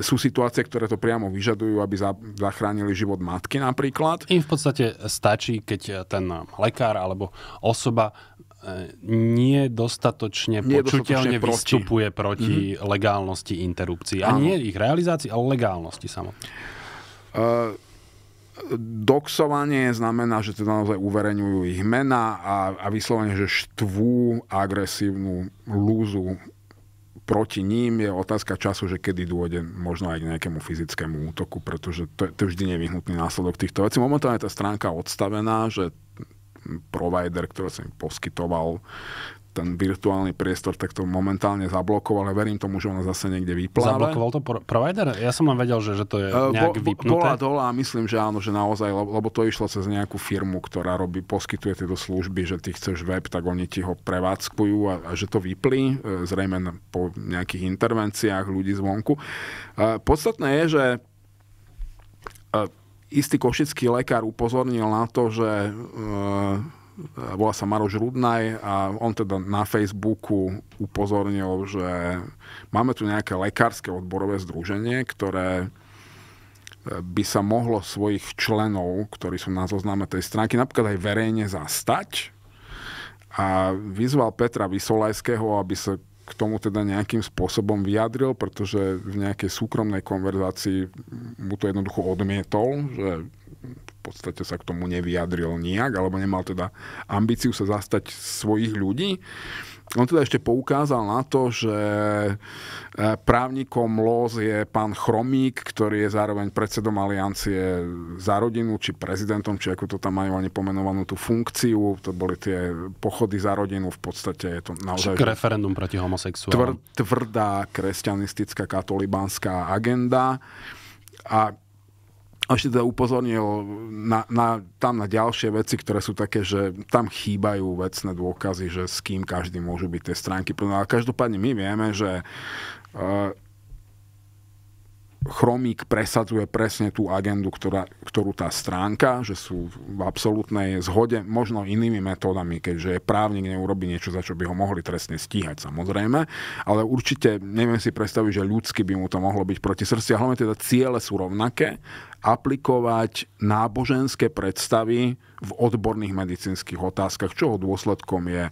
sú situácie, ktoré to priamo vyžadujú, aby zachránili život matky napríklad. Im v podstate stačí, keď ten lekár alebo osoba e, nedostatočne počuteľne proti. vystupuje proti mm-hmm. legálnosti interrupcií. A nie ich realizácii, ale legálnosti samotnej. Uh, doxovanie znamená, že teda naozaj uverejňujú ich mena a, a vyslovene, že štvú agresívnu lúzu proti ním je otázka času, že kedy dôjde možno aj k nejakému fyzickému útoku, pretože to, to je vždy nevyhnutný následok týchto vecí. Momentálne je tá stránka odstavená, že provider, ktorý som im poskytoval ten virtuálny priestor tak to momentálne zablokoval, ale verím tomu, že ona zase niekde vypláva. Zablokoval to pro- provider? Ja som len vedel, že, že to je e, nejak bo, vypnuté. Bola dole a myslím, že áno, že naozaj, lebo to išlo cez nejakú firmu, ktorá robí, poskytuje tieto služby, že ty chceš web, tak oni ti ho prevádzkujú a, a že to vyplí. E, zrejme po nejakých intervenciách ľudí zvonku. E, podstatné je, že istý košický lekár upozornil na to, že volá sa Maroš Rudnaj a on teda na Facebooku upozornil, že máme tu nejaké lekárske odborové združenie, ktoré e, by sa mohlo svojich členov, ktorí sú na zozname tej stránky, napríklad aj verejne zastať. A vyzval Petra Vysolajského, aby sa k tomu teda nejakým spôsobom vyjadril, pretože v nejakej súkromnej konverzácii mu to jednoducho odmietol, že v podstate sa k tomu nevyjadril nijak, alebo nemal teda ambíciu sa zastať svojich ľudí. On teda ešte poukázal na to, že e, právnikom LOS je pán Chromík, ktorý je zároveň predsedom aliancie za rodinu, či prezidentom, či ako to tam majú ani pomenovanú tú funkciu. To boli tie pochody za rodinu, v podstate je to naozaj... Však referendum proti homosexuálom. tvrdá kresťanistická katolibánska agenda. A a ešte teda upozornil na, na, tam na ďalšie veci, ktoré sú také, že tam chýbajú vecné dôkazy, že s kým každý môžu byť tie stránky. Ale každopádne my vieme, že uh, Chromík presadzuje presne tú agendu, ktorá, ktorú tá stránka, že sú v absolútnej zhode, možno inými metódami, keďže právnik neurobi niečo, za čo by ho mohli trestne stíhať samozrejme, ale určite neviem si predstaviť, že ľudsky by mu to mohlo byť proti srdci a hlavne teda ciele sú rovnaké, aplikovať náboženské predstavy v odborných medicínskych otázkach, čoho dôsledkom je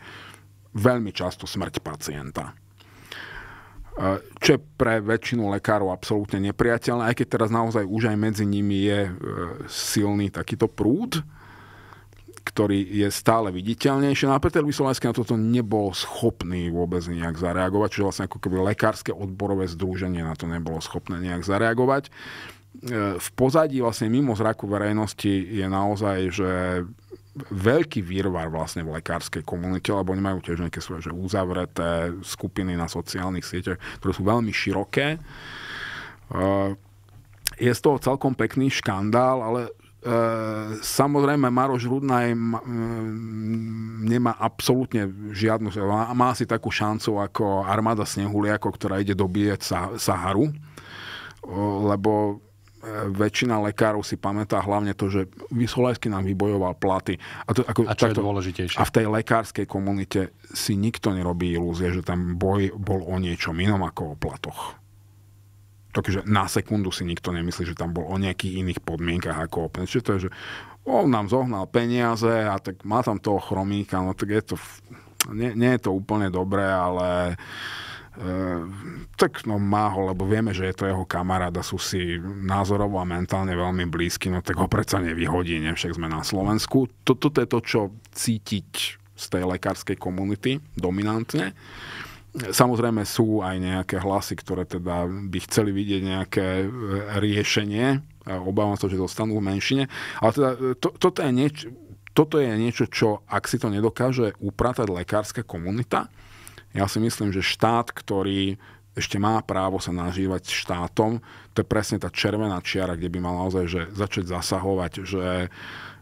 veľmi často smrť pacienta. Eh, čo je pre väčšinu lekárov absolútne nepriateľné, aj keď teraz naozaj už aj medzi nimi je eh, silný takýto prúd, ktorý je stále viditeľnejší. No a Peter Vysolajský na toto nebol schopný vôbec nejak zareagovať, čiže vlastne ako keby lekárske odborové združenie na to nebolo schopné nejak zareagovať. Eh, v pozadí vlastne mimo zraku verejnosti je naozaj, že veľký výrvar vlastne v lekárskej komunite, lebo oni majú tiež nejaké svoje že uzavreté skupiny na sociálnych sieťach, ktoré sú veľmi široké. Eh, je z toho celkom pekný škandál, ale eh, samozrejme Maroš Rudnaj mm, nemá absolútne žiadnu, má asi takú šancu ako armáda snehuliakov, ktorá ide dobíjať Saharu, lebo E, väčšina lekárov si pamätá hlavne to, že Vysolajský nám vybojoval platy. A, to, ako, a čo takto, je dôležitejšie? A v tej lekárskej komunite si nikto nerobí ilúzie, že tam boj bol o niečom inom ako o platoch. Takže na sekundu si nikto nemyslí, že tam bol o nejakých iných podmienkach ako o Čiže to je, že on nám zohnal peniaze a tak má tam toho chromíka, no tak je to... Nie, nie je to úplne dobré, ale Ehm, tak no má ho, lebo vieme, že je to jeho a sú si názorovo a mentálne veľmi blízky, no tak ho predsa nevyhodí, ne? však sme na Slovensku. Toto je to, čo cítiť z tej lekárskej komunity dominantne. Samozrejme sú aj nejaké hlasy, ktoré teda by chceli vidieť nejaké e, riešenie. Obávam sa, že zostanú v menšine. Ale teda e, to, toto, je niečo, toto je niečo, čo ak si to nedokáže upratať lekárska komunita, ja si myslím, že štát, ktorý ešte má právo sa nažívať štátom, to je presne tá červená čiara, kde by mal naozaj že začať zasahovať, že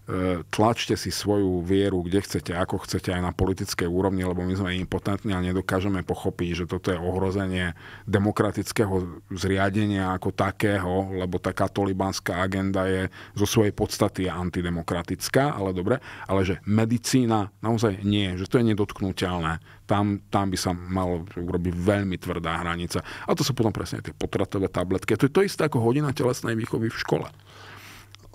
E, tlačte si svoju vieru, kde chcete, ako chcete, aj na politickej úrovni, lebo my sme impotentní a nedokážeme pochopiť, že toto je ohrozenie demokratického zriadenia ako takého, lebo tá katolibánska agenda je zo svojej podstaty antidemokratická, ale dobre, ale že medicína naozaj nie, že to je nedotknutelné. Tam, tam by sa malo urobiť veľmi tvrdá hranica. A to sú potom presne tie potratové tabletky. A to je to isté ako hodina telesnej výchovy v škole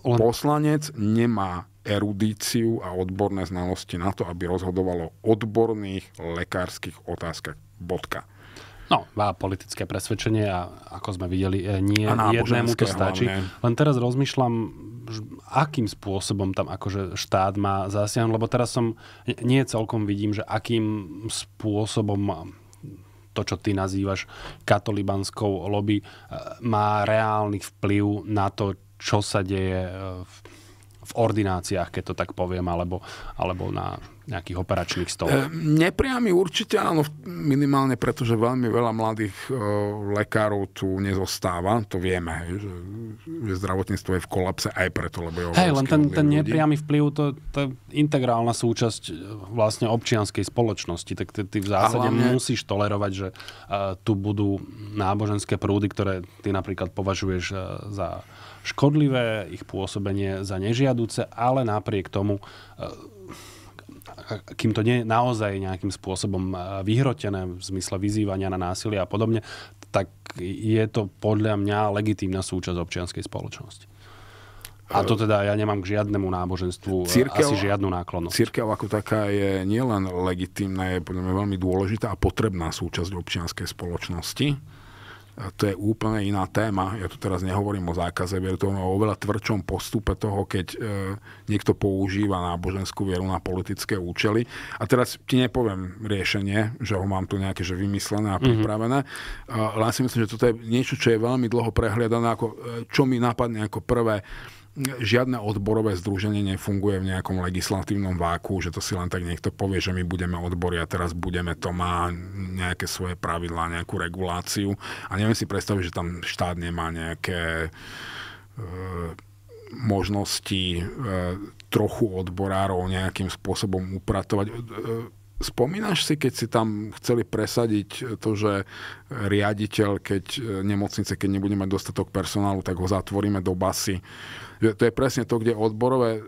len... Poslanec nemá erudíciu a odborné znalosti na to, aby rozhodovalo odborných lekárskych otázkach. Bodka. No, má politické presvedčenie a ako sme videli, e, nie a jednému to stačí. Hlavne. Len teraz rozmýšľam, akým spôsobom tam akože štát má zasiahnuť, lebo teraz som, nie celkom vidím, že akým spôsobom to, čo ty nazývaš katolibanskou lobby, e, má reálny vplyv na to, čo sa deje e, v, v ordináciách, keď to tak poviem, alebo, alebo na nejakých operačných stoloch? E, Nepriami určite áno, minimálne pretože veľmi veľa mladých e, lekárov tu nezostáva, to vieme, hej, že, že zdravotníctvo je v kolapse aj preto, lebo je Hej, len ten, ten nepriamy vplyv, to, to je integrálna súčasť e, vlastne občianskej spoločnosti, tak ty, ty v zásade hlavne... musíš tolerovať, že e, tu budú náboženské prúdy, ktoré ty napríklad považuješ e, za škodlivé, ich pôsobenie za nežiaduce, ale napriek tomu e, kým to nie je naozaj nejakým spôsobom e, vyhrotené v zmysle vyzývania na násilie a podobne, tak je to podľa mňa legitímna súčasť občianskej spoločnosti. A to teda ja nemám k žiadnemu náboženstvu e, církev, asi žiadnu náklonnosť. Církev ako taká je nielen legitímna, je podľa mňa veľmi dôležitá a potrebná súčasť občianskej spoločnosti to je úplne iná téma. Ja tu teraz nehovorím o zákaze vieru, to o oveľa tvrdšom postupe toho, keď e, niekto používa náboženskú vieru na politické účely. A teraz ti nepoviem riešenie, že ho mám tu nejaké že vymyslené a mhm. pripravené, mm-hmm. len si myslím, že toto je niečo, čo je veľmi dlho prehliadané, ako, e, čo mi napadne ako prvé žiadne odborové združenie nefunguje v nejakom legislatívnom váku, že to si len tak niekto povie, že my budeme odbory a teraz budeme to má nejaké svoje pravidlá, nejakú reguláciu. A neviem si predstaviť, že tam štát nemá nejaké e, možnosti e, trochu odborárov nejakým spôsobom upratovať. E, spomínaš si, keď si tam chceli presadiť to, že riaditeľ, keď e, nemocnice, keď nebude mať dostatok personálu, tak ho zatvoríme do basy to je presne to, kde odborové,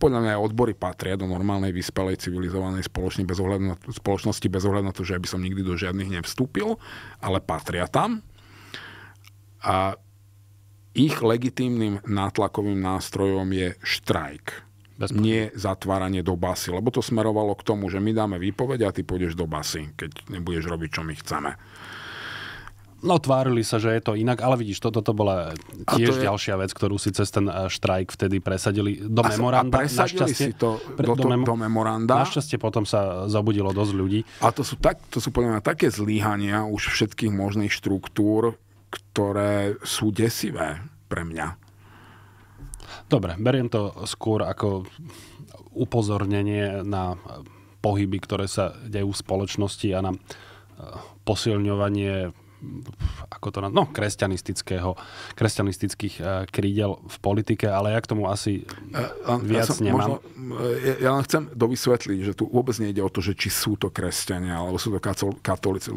podľa mňa odbory patria do normálnej, vyspelej, civilizovanej spoločnosti bez, ohľadu na, spoločnosti bez ohľadu na to, že by som nikdy do žiadnych nevstúpil, ale patria tam. A ich legitímnym nátlakovým nástrojom je štrajk. Nie zatváranie do basy, lebo to smerovalo k tomu, že my dáme výpoveď a ty pôjdeš do basy, keď nebudeš robiť, čo my chceme. No tvárili sa, že je to inak, ale vidíš, toto to bola tiež to je... ďalšia vec, ktorú si cez ten eh, štrajk vtedy presadili do memoranda. A presadili si to do, do, mem- do memoranda. Našťastie potom sa zabudilo dosť ľudí. A to sú, tak, to sú podľa mňa také zlíhania už všetkých možných štruktúr, ktoré sú desivé pre mňa. Dobre, beriem to skôr ako upozornenie na pohyby, ktoré sa dejú v spoločnosti a na eh, posilňovanie ako to na, no, kresťanistického, kresťanistických uh, krídel v politike, ale ja k tomu asi uh, viac ja som, nemám. Možno, eh, ja, ja len chcem dovysvetliť, že tu vôbec nejde o to, že či sú to kresťania, alebo sú to katolíci,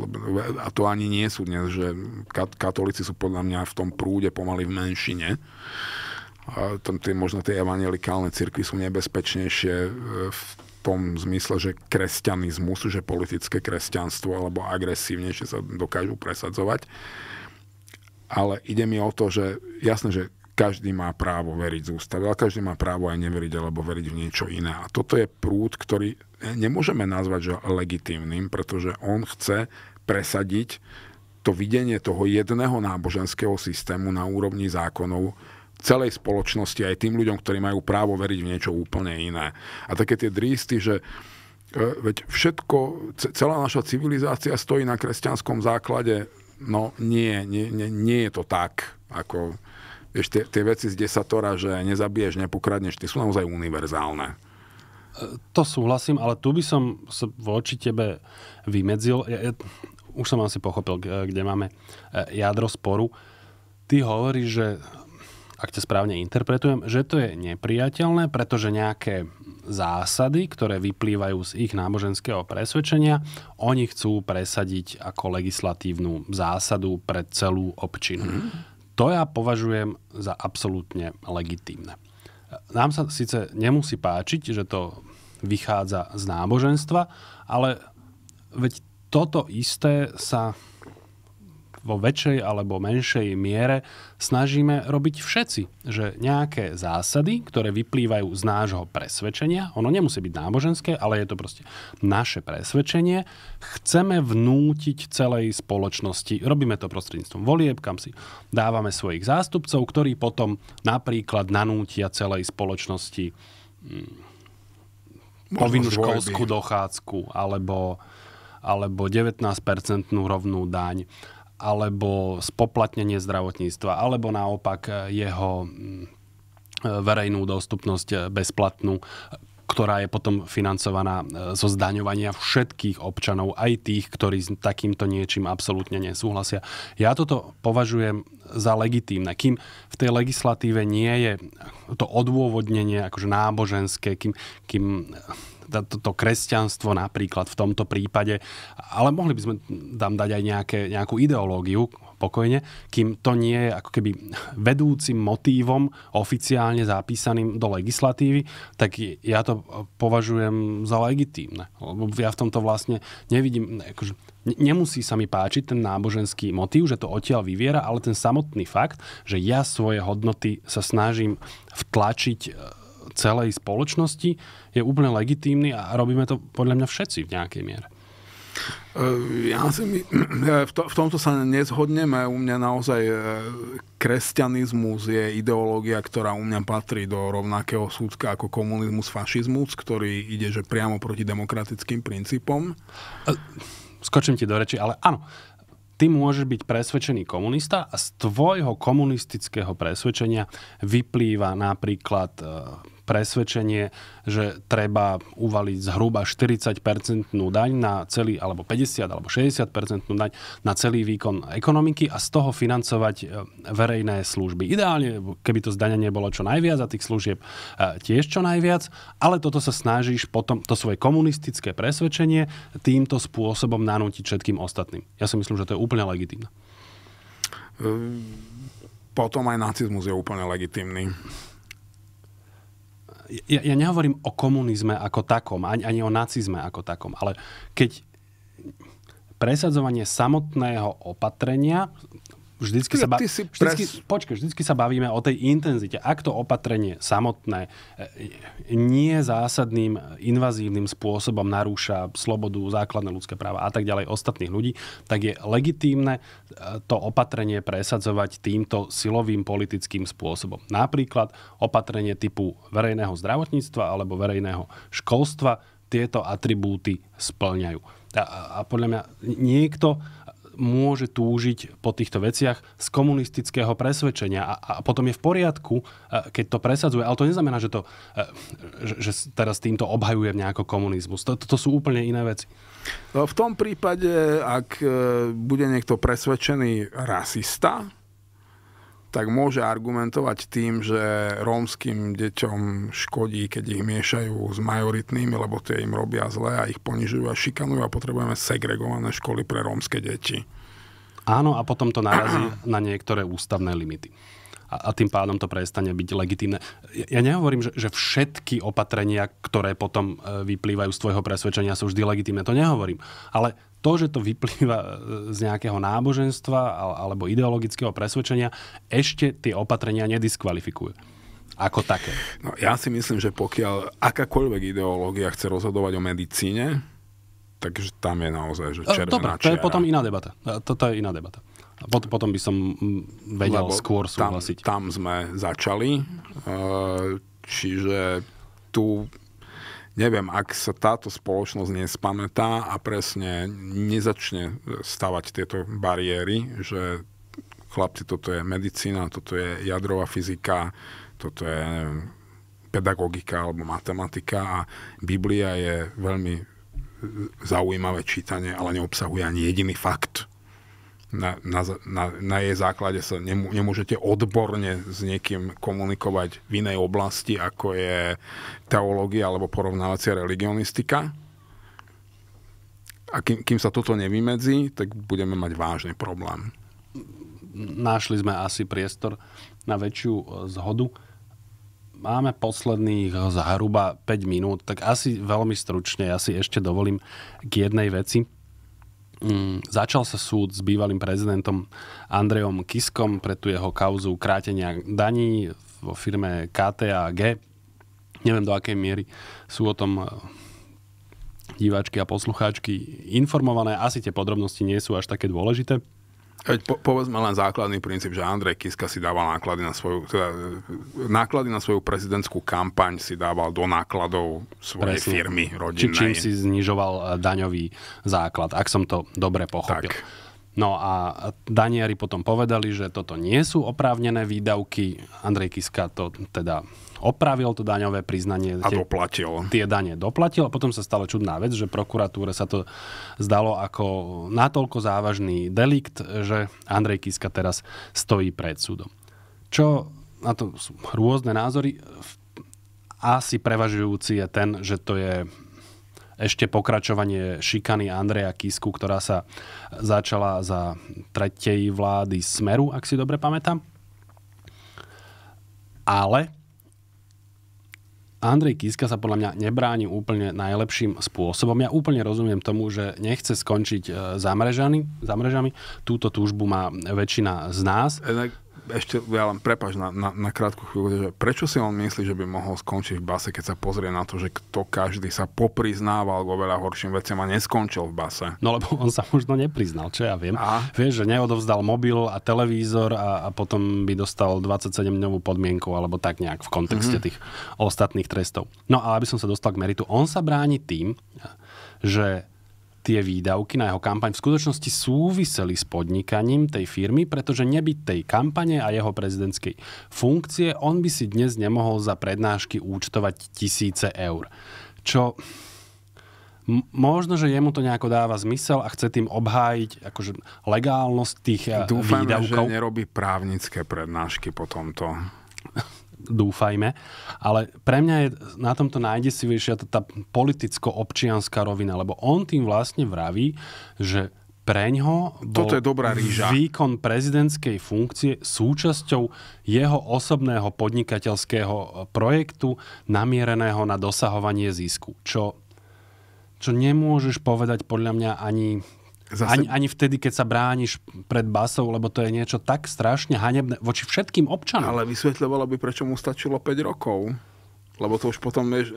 a to ani nie sú dnes, že katolíci sú podľa mňa v tom prúde pomaly v menšine. A tam tie, možno tie evangelikálne cirkvy sú nebezpečnejšie v tom zmysle, že kresťanizmus, že politické kresťanstvo alebo agresívnejšie sa dokážu presadzovať. Ale ide mi o to, že jasné, že každý má právo veriť z ústavy, ale každý má právo aj neveriť alebo veriť v niečo iné. A toto je prúd, ktorý nemôžeme nazvať že legitímnym, pretože on chce presadiť to videnie toho jedného náboženského systému na úrovni zákonov celej spoločnosti, aj tým ľuďom, ktorí majú právo veriť v niečo úplne iné. A také tie drísty, že e, veď všetko, celá naša civilizácia stojí na kresťanskom základe. No nie, nie, nie, nie je to tak, ako vieš, tie, tie veci z desatora, že nezabiješ, nepokradneš, tie sú naozaj univerzálne. To súhlasím, ale tu by som sa voči tebe vymedzil. Ja, ja, už som asi pochopil, kde máme e, jadro sporu. Ty hovoríš, že ak to správne interpretujem, že to je nepriateľné, pretože nejaké zásady, ktoré vyplývajú z ich náboženského presvedčenia, oni chcú presadiť ako legislatívnu zásadu pre celú občinu. Mm-hmm. To ja považujem za absolútne legitímne. Nám sa síce nemusí páčiť, že to vychádza z náboženstva, ale veď toto isté sa vo väčšej alebo menšej miere snažíme robiť všetci. Že nejaké zásady, ktoré vyplývajú z nášho presvedčenia, ono nemusí byť náboženské, ale je to proste naše presvedčenie, chceme vnútiť celej spoločnosti. Robíme to prostredníctvom volieb, kam si dávame svojich zástupcov, ktorí potom napríklad nanútia celej spoločnosti mm, povinnú školskú dochádzku alebo, alebo 19-percentnú rovnú daň alebo spoplatnenie zdravotníctva, alebo naopak jeho mm, verejnú dostupnosť bezplatnú, ktorá je potom financovaná e, zo zdaňovania všetkých občanov, aj tých, ktorí s takýmto niečím absolútne nesúhlasia. Ja toto považujem za legitímne. Kým v tej legislatíve nie je to odôvodnenie akože náboženské, kým, kým to, to kresťanstvo napríklad v tomto prípade, ale mohli by sme tam dať aj nejaké, nejakú ideológiu, pokojne, kým to nie je ako keby vedúcim motívom oficiálne zapísaným do legislatívy, tak ja to považujem za legitímne. Lebo ja v tomto vlastne nevidím, akože, nemusí sa mi páčiť ten náboženský motív, že to odtiaľ vyviera, ale ten samotný fakt, že ja svoje hodnoty sa snažím vtlačiť e, celej spoločnosti je úplne legitímny a robíme to podľa mňa všetci v nejakej miere. E, ja si my, v, to, v tomto sa nezhodneme. U mňa naozaj e, kresťanizmus je ideológia, ktorá u mňa patrí do rovnakého súdka ako komunizmus, fašizmus, ktorý ide že priamo proti demokratickým princípom. E, skočím ti do reči, ale áno. Ty môžeš byť presvedčený komunista a z tvojho komunistického presvedčenia vyplýva napríklad presvedčenie, že treba uvaliť zhruba 40-percentnú daň na celý, alebo 50 alebo 60-percentnú daň na celý výkon ekonomiky a z toho financovať e, verejné služby. Ideálne, keby to zdaňanie bolo čo najviac a tých služieb e, tiež čo najviac, ale toto sa snažíš potom, to svoje komunistické presvedčenie týmto spôsobom nanútiť všetkým ostatným. Ja si myslím, že to je úplne legitimné. Ehm, potom aj nacizmus je úplne legitimný ja, ja nehovorím o komunizme ako takom, ani, ani o nacizme ako takom, ale keď presadzovanie samotného opatrenia, vždycky sa, ba- vždycky, pres... vždycky sa bavíme o tej intenzite. Ak to opatrenie samotné e, e, nie zásadným invazívnym spôsobom narúša slobodu, základné ľudské práva a tak ďalej ostatných ľudí, tak je legitímne e, to opatrenie presadzovať týmto silovým politickým spôsobom. Napríklad opatrenie typu verejného zdravotníctva alebo verejného školstva tieto atribúty splňajú. A, a podľa mňa niekto môže túžiť po týchto veciach z komunistického presvedčenia a, a potom je v poriadku, e, keď to presadzuje. Ale to neznamená, že, to, e, že, že teraz týmto obhajuje nejako komunizmus. To, to sú úplne iné veci. No, v tom prípade, ak e, bude niekto presvedčený rasista, tak môže argumentovať tým, že rómskym deťom škodí, keď ich miešajú s majoritnými, lebo tie im robia zle a ich ponižujú a šikanujú a potrebujeme segregované školy pre rómske deti. Áno, a potom to narazí na niektoré ústavné limity a, a tým pádom to prestane byť legitimné. Ja, ja nehovorím, že, že všetky opatrenia, ktoré potom e, vyplývajú z tvojho presvedčenia, sú vždy legitimné. To nehovorím. Ale to, že to vyplýva e, z nejakého náboženstva alebo ideologického presvedčenia, ešte tie opatrenia nediskvalifikujú ako také? No, ja si myslím, že pokiaľ akákoľvek ideológia chce rozhodovať o medicíne, takže tam je naozaj že e, červená Dobre, to je potom iná debata. Toto e, je iná debata. Pot, potom by som vedel Lebo skôr súhlasiť. Tam, tam sme začali, čiže tu neviem, ak sa táto spoločnosť nespamätá a presne nezačne stavať tieto bariéry, že chlapci, toto je medicína, toto je jadrová fyzika, toto je neviem, pedagogika alebo matematika a Biblia je veľmi zaujímavé čítanie, ale neobsahuje ani jediný fakt na, na, na, na jej základe sa nemôžete odborne s niekým komunikovať v inej oblasti, ako je teológia alebo porovnávacia religionistika. A kým, kým sa toto nevymedzí, tak budeme mať vážny problém. Našli sme asi priestor na väčšiu e, zhodu. Máme posledných e, zhruba 5 minút, tak asi veľmi stručne, ja si ešte dovolím k jednej veci Um, začal sa súd s bývalým prezidentom Andrejom Kiskom pre tú jeho kauzu krátenia daní vo firme KTAG. Neviem, do akej miery sú o tom eh, diváčky a poslucháčky informované. Asi tie podrobnosti nie sú až také dôležité. Veď po, povedzme len základný princíp, že Andrej Kiska si dával náklady na svoju, teda, e, náklady na svoju prezidentskú kampaň si dával do nákladov svojej Presne. firmy rodinnej. Či, čím si znižoval e, daňový základ, ak som to dobre pochopil. Tak. No a daniari potom povedali, že toto nie sú oprávnené výdavky. Andrej Kiska to teda opravil to daňové priznanie. A tie, doplatil. Tie dane doplatil a potom sa stala čudná vec, že prokuratúre sa to zdalo ako natoľko závažný delikt, že Andrej Kiska teraz stojí pred súdom. Čo na to sú rôzne názory. Asi prevažujúci je ten, že to je ešte pokračovanie šikany Andreja Kisku, ktorá sa začala za tretej vlády Smeru, ak si dobre pamätám. Ale Andrej Kiska sa podľa mňa nebráni úplne najlepším spôsobom. Ja úplne rozumiem tomu, že nechce skončiť e, zamrežaný, zamrežami. Túto túžbu má väčšina z nás ešte ja len prepáč na, na, na krátku chvíľu, že prečo si on myslí, že by mohol skončiť v base, keď sa pozrie na to, že kto každý sa popriznával k oveľa horším veciam a neskončil v base? No lebo on sa možno nepriznal, čo ja viem. A? Vieš, že neodovzdal mobil a televízor a, a potom by dostal 27-dňovú podmienku alebo tak nejak v kontexte mm-hmm. tých ostatných trestov. No a aby som sa dostal k meritu, on sa bráni tým, že tie výdavky na jeho kampaň v skutočnosti súviseli s podnikaním tej firmy, pretože nebyť tej kampane a jeho prezidentskej funkcie, on by si dnes nemohol za prednášky účtovať tisíce eur. Čo možno, že jemu to nejako dáva zmysel a chce tým obhájiť akože legálnosť tých Dúfame, výdavkov. Dúfame, že nerobí právnické prednášky po tomto dúfajme. Ale pre mňa je na tomto najdesivejšia tá, tá politicko-občianská rovina, lebo on tým vlastne vraví, že preňho bol Toto je dobrá ríža. výkon prezidentskej funkcie súčasťou jeho osobného podnikateľského e, projektu namiereného na dosahovanie zisku. Čo, čo nemôžeš povedať podľa mňa ani zase... ani, ani vtedy, keď sa brániš pred basou, lebo to je niečo tak strašne hanebné voči všetkým občanom. Ale vysvetľovalo by, prečo mu stačilo 5 rokov. Lebo to už potom, vieš,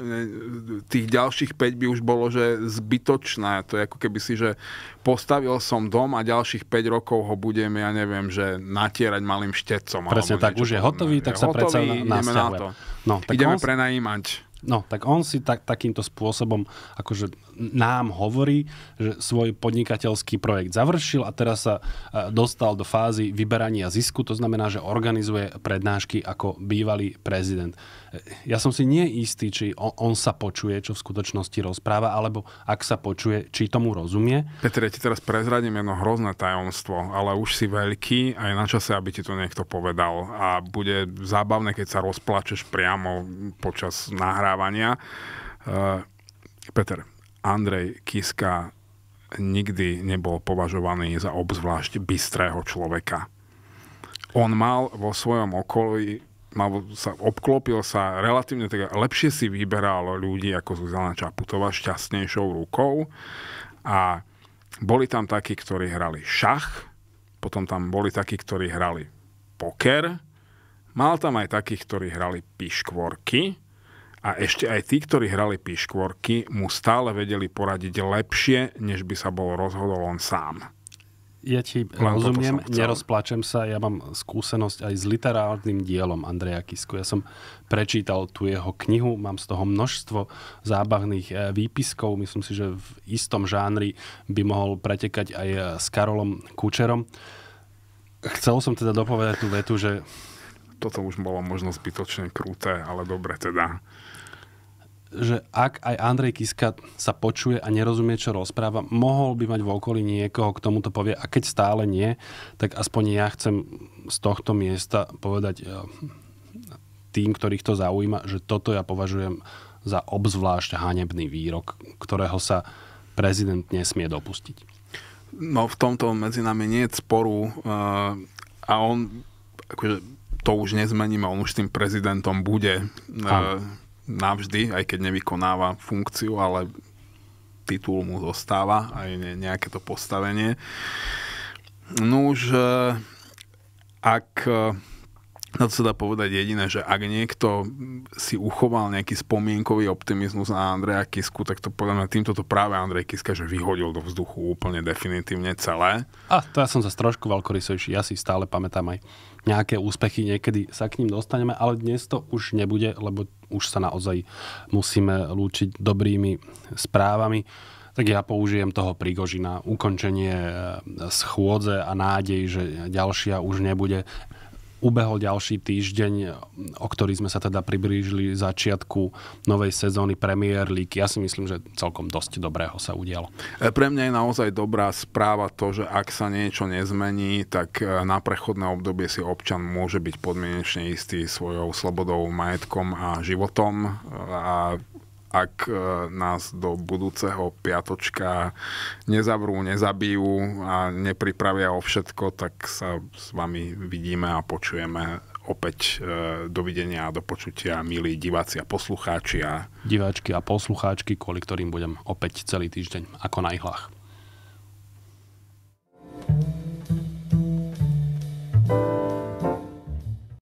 tých ďalších 5 by už bolo, že zbytočné. To je ako keby si, že postavil som dom a ďalších 5 rokov ho budem, ja neviem, že natierať malým štecom. Presne tak, už je hotový, tak je sa predsa na, na to. No, tak ideme on... prenajímať. No, tak on si tak, takýmto spôsobom akože nám hovorí, že svoj podnikateľský projekt završil a teraz sa e, dostal do fázy vyberania zisku, to znamená, že organizuje prednášky ako bývalý prezident ja som si nie istý, či on, on sa počuje, čo v skutočnosti rozpráva, alebo ak sa počuje, či tomu rozumie. Peter, ja ti teraz prezradím jedno hrozné tajomstvo, ale už si veľký a je na čase, aby ti to niekto povedal. A bude zábavné, keď sa rozplačeš priamo počas nahrávania. Uh, Peter, Andrej Kiska nikdy nebol považovaný za obzvlášť bystrého človeka. On mal vo svojom okolí mal, sa, obklopil sa relatívne tak lepšie si vyberal ľudí ako Zuzana Čaputová šťastnejšou rukou a boli tam takí, ktorí hrali šach, potom tam boli takí, ktorí hrali poker, mal tam aj takých, ktorí hrali piškvorky a ešte aj tí, ktorí hrali piškvorky, mu stále vedeli poradiť lepšie, než by sa bol rozhodol on sám ja ti Len rozumiem, nerozplačem sa. Ja mám skúsenosť aj s literárnym dielom Andreja Kisku. Ja som prečítal tú jeho knihu, mám z toho množstvo zábavných eh, výpiskov. Myslím si, že v istom žánri by mohol pretekať aj eh, s Karolom Kučerom. Chcel som teda dopovedať tú vetu, že... Toto už bolo možno zbytočne krúte, ale dobre teda že ak aj Andrej Kiska sa počuje a nerozumie, čo rozpráva, mohol by mať v okolí niekoho, k tomu to povie. A keď stále nie, tak aspoň ja chcem z tohto miesta povedať eh, tým, ktorých to zaujíma, že toto ja považujem za obzvlášť hanebný výrok, ktorého sa prezident nesmie dopustiť. No v tomto medzi nami nie je sporu uh, a on akože, to už nezmeníme, on už tým prezidentom bude. Uh, navždy, aj keď nevykonáva funkciu, ale titul mu zostáva, aj nejaké to postavenie. No už ak na e, to sa dá povedať jediné, že ak niekto si uchoval nejaký spomienkový optimizmus na Andreja Kisku, tak to podľa mňa týmto to práve Andrej Kiska, že vyhodil do vzduchu úplne definitívne celé. A to ja som sa trošku valkorysojší, ja si stále pamätám aj nejaké úspechy, niekedy sa k ním dostaneme, ale dnes to už nebude, lebo už sa naozaj musíme lúčiť dobrými správami. Tak ja použijem toho Prigožina, ukončenie eh, schôdze a nádej, že ďalšia už nebude ubehol ďalší týždeň, o ktorý sme sa teda priblížili začiatku novej sezóny Premier League. Ja si myslím, že celkom dosť dobrého sa udialo. E, pre mňa je naozaj dobrá správa to, že ak sa niečo nezmení, tak e, na prechodné obdobie si občan môže byť podmienečne istý svojou slobodou, majetkom a životom e, a ak e, nás do budúceho piatočka nezavrú, nezabijú a nepripravia o všetko, tak sa s vami vidíme a počujeme opäť e, dovidenia a do počutia, milí diváci a poslucháči. A... Diváčky a poslucháčky, kvôli ktorým budem opäť celý týždeň ako na ihlách. thank you